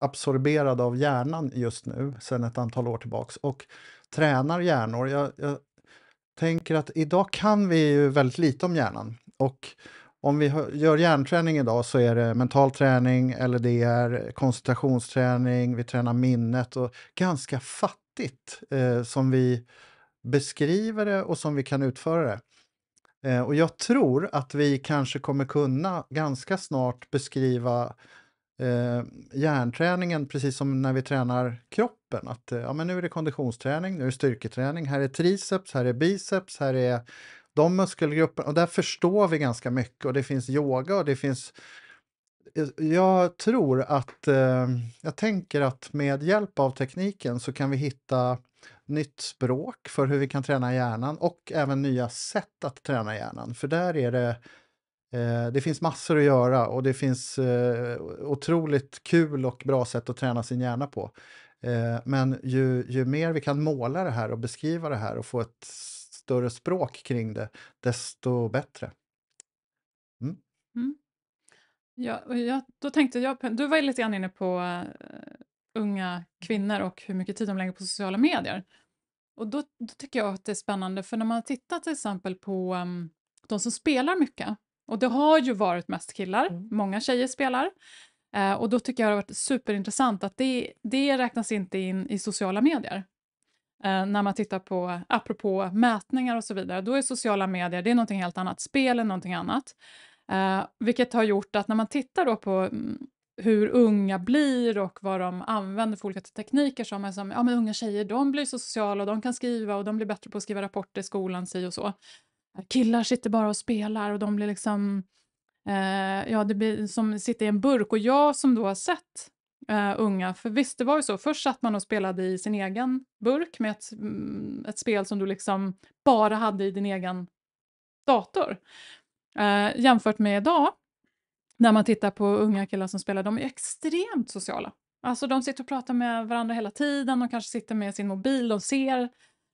absorberad av hjärnan just nu sedan ett antal år tillbaks och tränar hjärnor. Jag, jag tänker att idag kan vi ju väldigt lite om hjärnan och om vi gör hjärnträning idag så är det mental träning, eller det är koncentrationsträning, vi tränar minnet och ganska fattigt eh, som vi beskriver det och som vi kan utföra det. Eh, och jag tror att vi kanske kommer kunna ganska snart beskriva eh, hjärnträningen precis som när vi tränar kroppen. Att eh, ja, men nu är det konditionsträning, nu är det styrketräning, här är triceps, här är biceps, här är de muskelgrupperna, och där förstår vi ganska mycket och det finns yoga och det finns eh, jag tror att, eh, jag tänker att med hjälp av tekniken så kan vi hitta nytt språk för hur vi kan träna hjärnan och även nya sätt att träna hjärnan. För där är det, eh, det finns massor att göra och det finns eh, otroligt kul och bra sätt att träna sin hjärna på. Eh, men ju, ju mer vi kan måla det här och beskriva det här och få ett större språk kring det, desto bättre. Mm. Mm. Ja, och jag, då tänkte jag, du var lite grann inne på uh, unga kvinnor och hur mycket tid de lägger på sociala medier. Och då, då, tycker jag att det är spännande, för när man tittar till exempel på um, de som spelar mycket, och det har ju varit mest killar, mm. många tjejer spelar, eh, och då tycker jag att det har varit superintressant att det, det räknas inte in i sociala medier. Eh, när man tittar på, apropå mätningar och så vidare, då är sociala medier det är någonting helt annat. Spel är någonting annat. Eh, vilket har gjort att när man tittar då på mm, hur unga blir och vad de använder för olika tekniker som är som, ja men unga tjejer de blir så sociala och de kan skriva och de blir bättre på att skriva rapporter i skolan, si och så. Eh, killar sitter bara och spelar och de blir liksom, eh, ja det blir som sitter i en burk och jag som då har sett Uh, unga. För visst, det var ju så, först satt man och spelade i sin egen burk med ett, mm, ett spel som du liksom bara hade i din egen dator. Uh, jämfört med idag, när man tittar på unga killar som spelar, de är extremt sociala. Alltså de sitter och pratar med varandra hela tiden, de kanske sitter med sin mobil, de ser,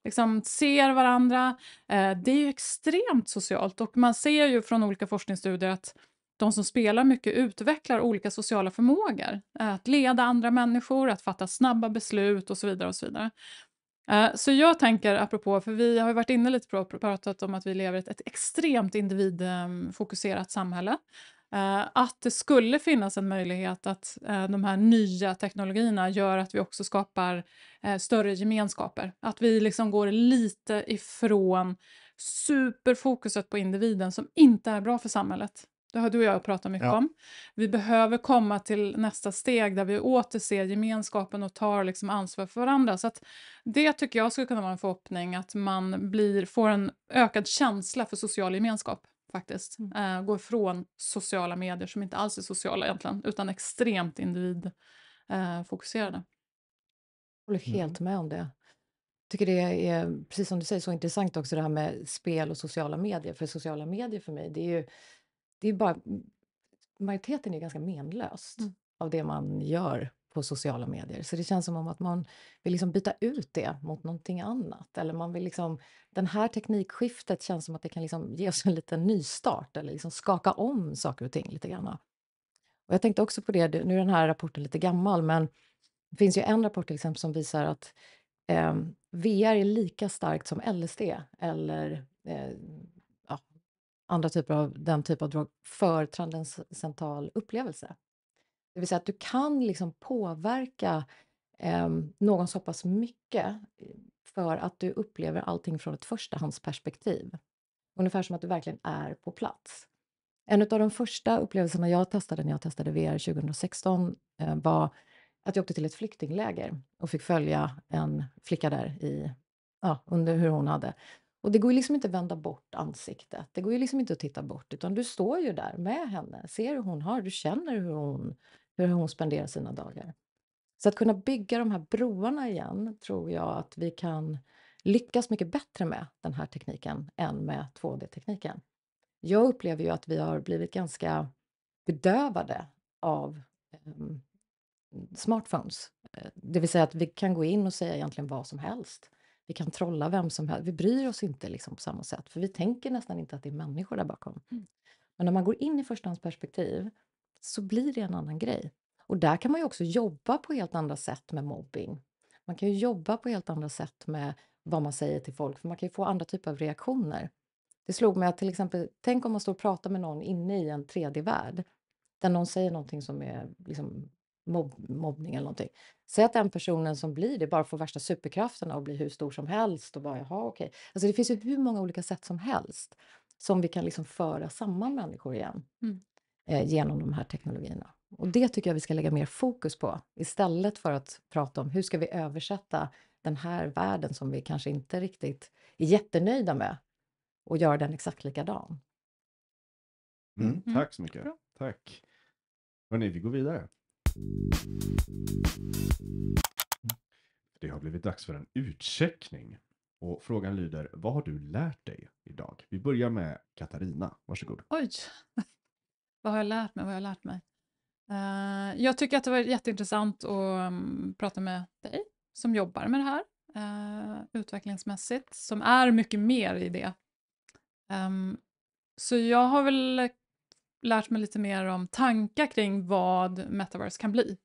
liksom, ser varandra. Uh, det är ju extremt socialt och man ser ju från olika forskningsstudier att de som spelar mycket utvecklar olika sociala förmågor. Eh, att leda andra människor, att fatta snabba beslut och så vidare. och Så vidare. Eh, så jag tänker, apropå, för vi har ju varit inne lite på och pratat om att vi lever i ett extremt individfokuserat samhälle. Eh, att det skulle finnas en möjlighet att de här nya teknologierna gör att vi också skapar större gemenskaper. Att vi liksom går lite ifrån superfokuset på individen som inte är bra för samhället. Det har du och jag pratat mycket ja. om. Vi behöver komma till nästa steg där vi återser gemenskapen och tar liksom ansvar för varandra. Så Det tycker jag skulle kunna vara en förhoppning, att man blir, får en ökad känsla för social gemenskap. faktiskt. Mm. Eh, går ifrån sociala medier som inte alls är sociala egentligen, utan extremt individfokuserade. Eh, jag håller mm. helt med om det Jag tycker det är, precis som du säger, så intressant också det här med spel och sociala medier. För sociala medier för mig, det är ju det är bara, majoriteten är ganska menlöst mm. av det man gör på sociala medier. Så det känns som om att man vill liksom byta ut det mot någonting annat. Eller man vill liksom, den här teknikskiftet känns som att det kan liksom ge oss en liten nystart eller liksom skaka om saker och ting lite grann. Och jag tänkte också på det, nu är den här rapporten lite gammal, men det finns ju en rapport till exempel som visar att eh, VR är lika starkt som LSD eller eh, andra typer av den typ av drog för transcendental upplevelse. Det vill säga att du kan liksom påverka eh, någon så pass mycket eh, för att du upplever allting från ett förstahandsperspektiv. Ungefär som att du verkligen är på plats. En av de första upplevelserna jag testade när jag testade VR 2016 eh, var att jag åkte till ett flyktingläger och fick följa en flicka där i, ja, under hur hon hade. Och det går ju liksom inte att vända bort ansiktet. Det går ju liksom inte att titta bort, utan du står ju där med henne, ser hur hon har, du känner hur hon, hur hon spenderar sina dagar. Så att kunna bygga de här broarna igen tror jag att vi kan lyckas mycket bättre med den här tekniken än med 2D-tekniken. Jag upplever ju att vi har blivit ganska bedövade av um, smartphones. Eh, det vill säga att vi kan gå in och säga egentligen vad som helst vi kan trolla vem som helst. Vi bryr oss inte liksom på samma sätt, för vi tänker nästan inte att det är människor där bakom. Mm. Men när man går in i förstahandsperspektiv så blir det en annan grej. Och där kan man ju också jobba på helt andra sätt med mobbing. Man kan ju jobba på helt andra sätt med vad man säger till folk, för man kan ju få andra typer av reaktioner. Det slog mig att till exempel, tänk om man står och pratar med någon inne i en 3D-värld, där någon säger någonting som är liksom mobb, mobbning eller någonting. Säg att den personen som blir det bara får värsta superkrafterna och blir hur stor som helst och bara jaha okej. Alltså det finns ju hur många olika sätt som helst som vi kan liksom föra samman människor igen mm. eh, genom de här teknologierna. Och det tycker jag vi ska lägga mer fokus på istället för att prata om hur ska vi översätta den här världen som vi kanske inte riktigt är jättenöjda med och göra den exakt likadan. Mm, mm. tack så mycket. Bra. Tack. Hörrni, vi går vidare. Det har blivit dags för en utcheckning. Och frågan lyder, vad har du lärt dig idag? Vi börjar med Katarina, varsågod. Oj, <laughs> vad har jag lärt mig? Vad har jag lärt mig? Uh, jag tycker att det var jätteintressant att um, prata med dig som jobbar med det här uh, utvecklingsmässigt, som är mycket mer i det. Um, så jag har väl lärt mig lite mer om tankar kring vad metaverse kan bli.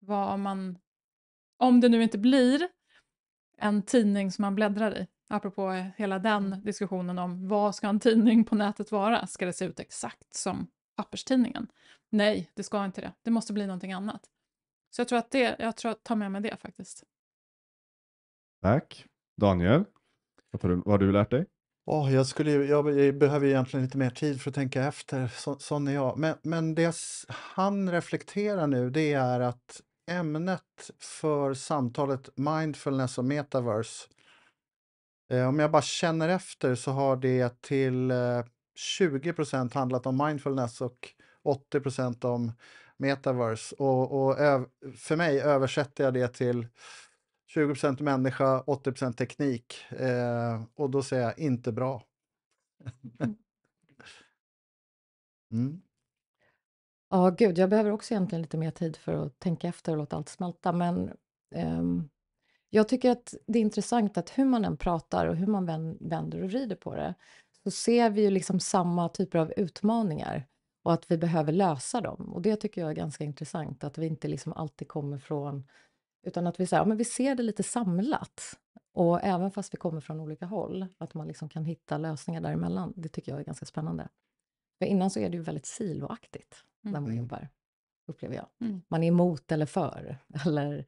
Vad man, om det nu inte blir en tidning som man bläddrar i, apropå hela den mm. diskussionen om vad ska en tidning på nätet vara? Ska det se ut exakt som papperstidningen? Nej, det ska inte det. Det måste bli någonting annat. Så jag tror att det, jag tror att ta med mig det faktiskt. Tack. Daniel, vad har du, vad har du lärt dig? Oh, jag, skulle, jag, behöver egentligen lite mer tid för att tänka efter, så, sån är jag. Men, men det han reflekterar nu det är att ämnet för samtalet mindfulness och metaverse, eh, om jag bara känner efter så har det till eh, 20 handlat om mindfulness och 80 om metaverse. Och, och för mig översätter jag det till 20 människa, 80 teknik. Eh, och då säger jag inte bra. Mm. <laughs> mm. Ja, gud, jag behöver också egentligen lite mer tid för att tänka efter och låta allt smälta, men ehm, jag tycker att det är intressant att hur man än pratar och hur man vänder och vrider på det, så ser vi ju liksom samma typer av utmaningar och att vi behöver lösa dem. Och det tycker jag är ganska intressant, att vi inte liksom alltid kommer från utan att vi, så här, men vi ser det lite samlat. Och även fast vi kommer från olika håll, att man liksom kan hitta lösningar däremellan, det tycker jag är ganska spännande. För innan så är det ju väldigt siloaktigt när man mm. jobbar, upplever jag. Mm. Man är emot eller för, <laughs> eller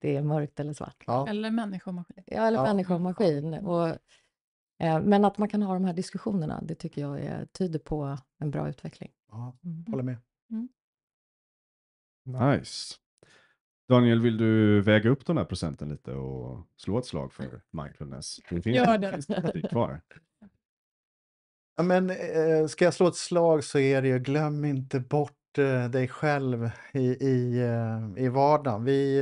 det är mörkt eller svart. Ja. Eller människa och maskin. Ja, eller ja. människa och maskin. eh, men att man kan ha de här diskussionerna, det tycker jag är, tyder på en bra utveckling. Ja, mm. håller med. Mm. Nice. Daniel, vill du väga upp den här procenten lite och slå ett slag för mindfulness? Det finns Gör <laughs> det. det kvar. Ja, men, eh, ska jag slå ett slag så är det ju glöm inte bort eh, dig själv i, i, eh, i vardagen. Vi,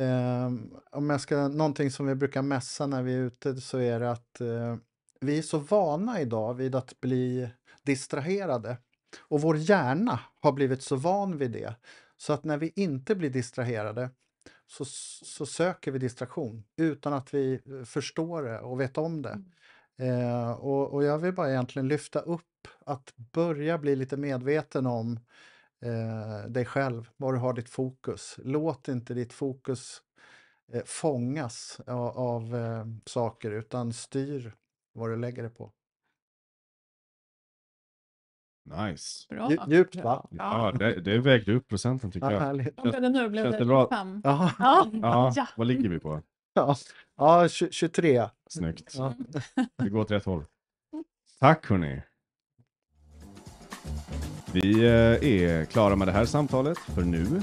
eh, om jag ska, någonting som vi brukar mässa när vi är ute så är det att eh, vi är så vana idag vid att bli distraherade. Och vår hjärna har blivit så van vid det så att när vi inte blir distraherade så, så söker vi distraktion utan att vi eh, förstår det och vet om det. Mm. Eh, och, och, jag vill bara egentligen lyfta upp att börja bli lite medveten om eh, dig själv, var du har ditt fokus. Låt inte ditt fokus eh, fångas av, av eh, saker utan styr vad du lägger det på. Nice. Bra. Dju- Djupt va? Ja, det, det vägde upp procenten tycker Ja, jag. härligt. Om det nu blev det det bra? fem. Ja, Ja. Ja, Ja. vad ligger vi på? ja. ja 23. Snyggt. Ja. Det går åt rätt håll. Tack hörni. Vi eh, är klara med det här samtalet för nu.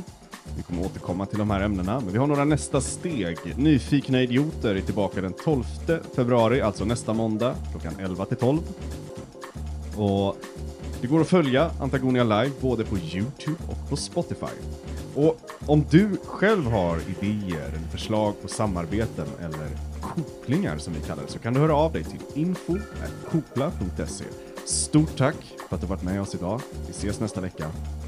Vi kommer återkomma till de här ämnena, men vi har några nästa steg. Nyfikna idioter är tillbaka den 12 februari, alltså nästa måndag klockan 11 till 12. Och det går att följa Antagonia Live både på Youtube och på Spotify. Och om du själv har idéer eller förslag på samarbeten eller kopplingar som vi kallar det så kan du höra av dig till info.kopla.se. Stort tack för att du varit med oss idag. Vi ses nästa vecka.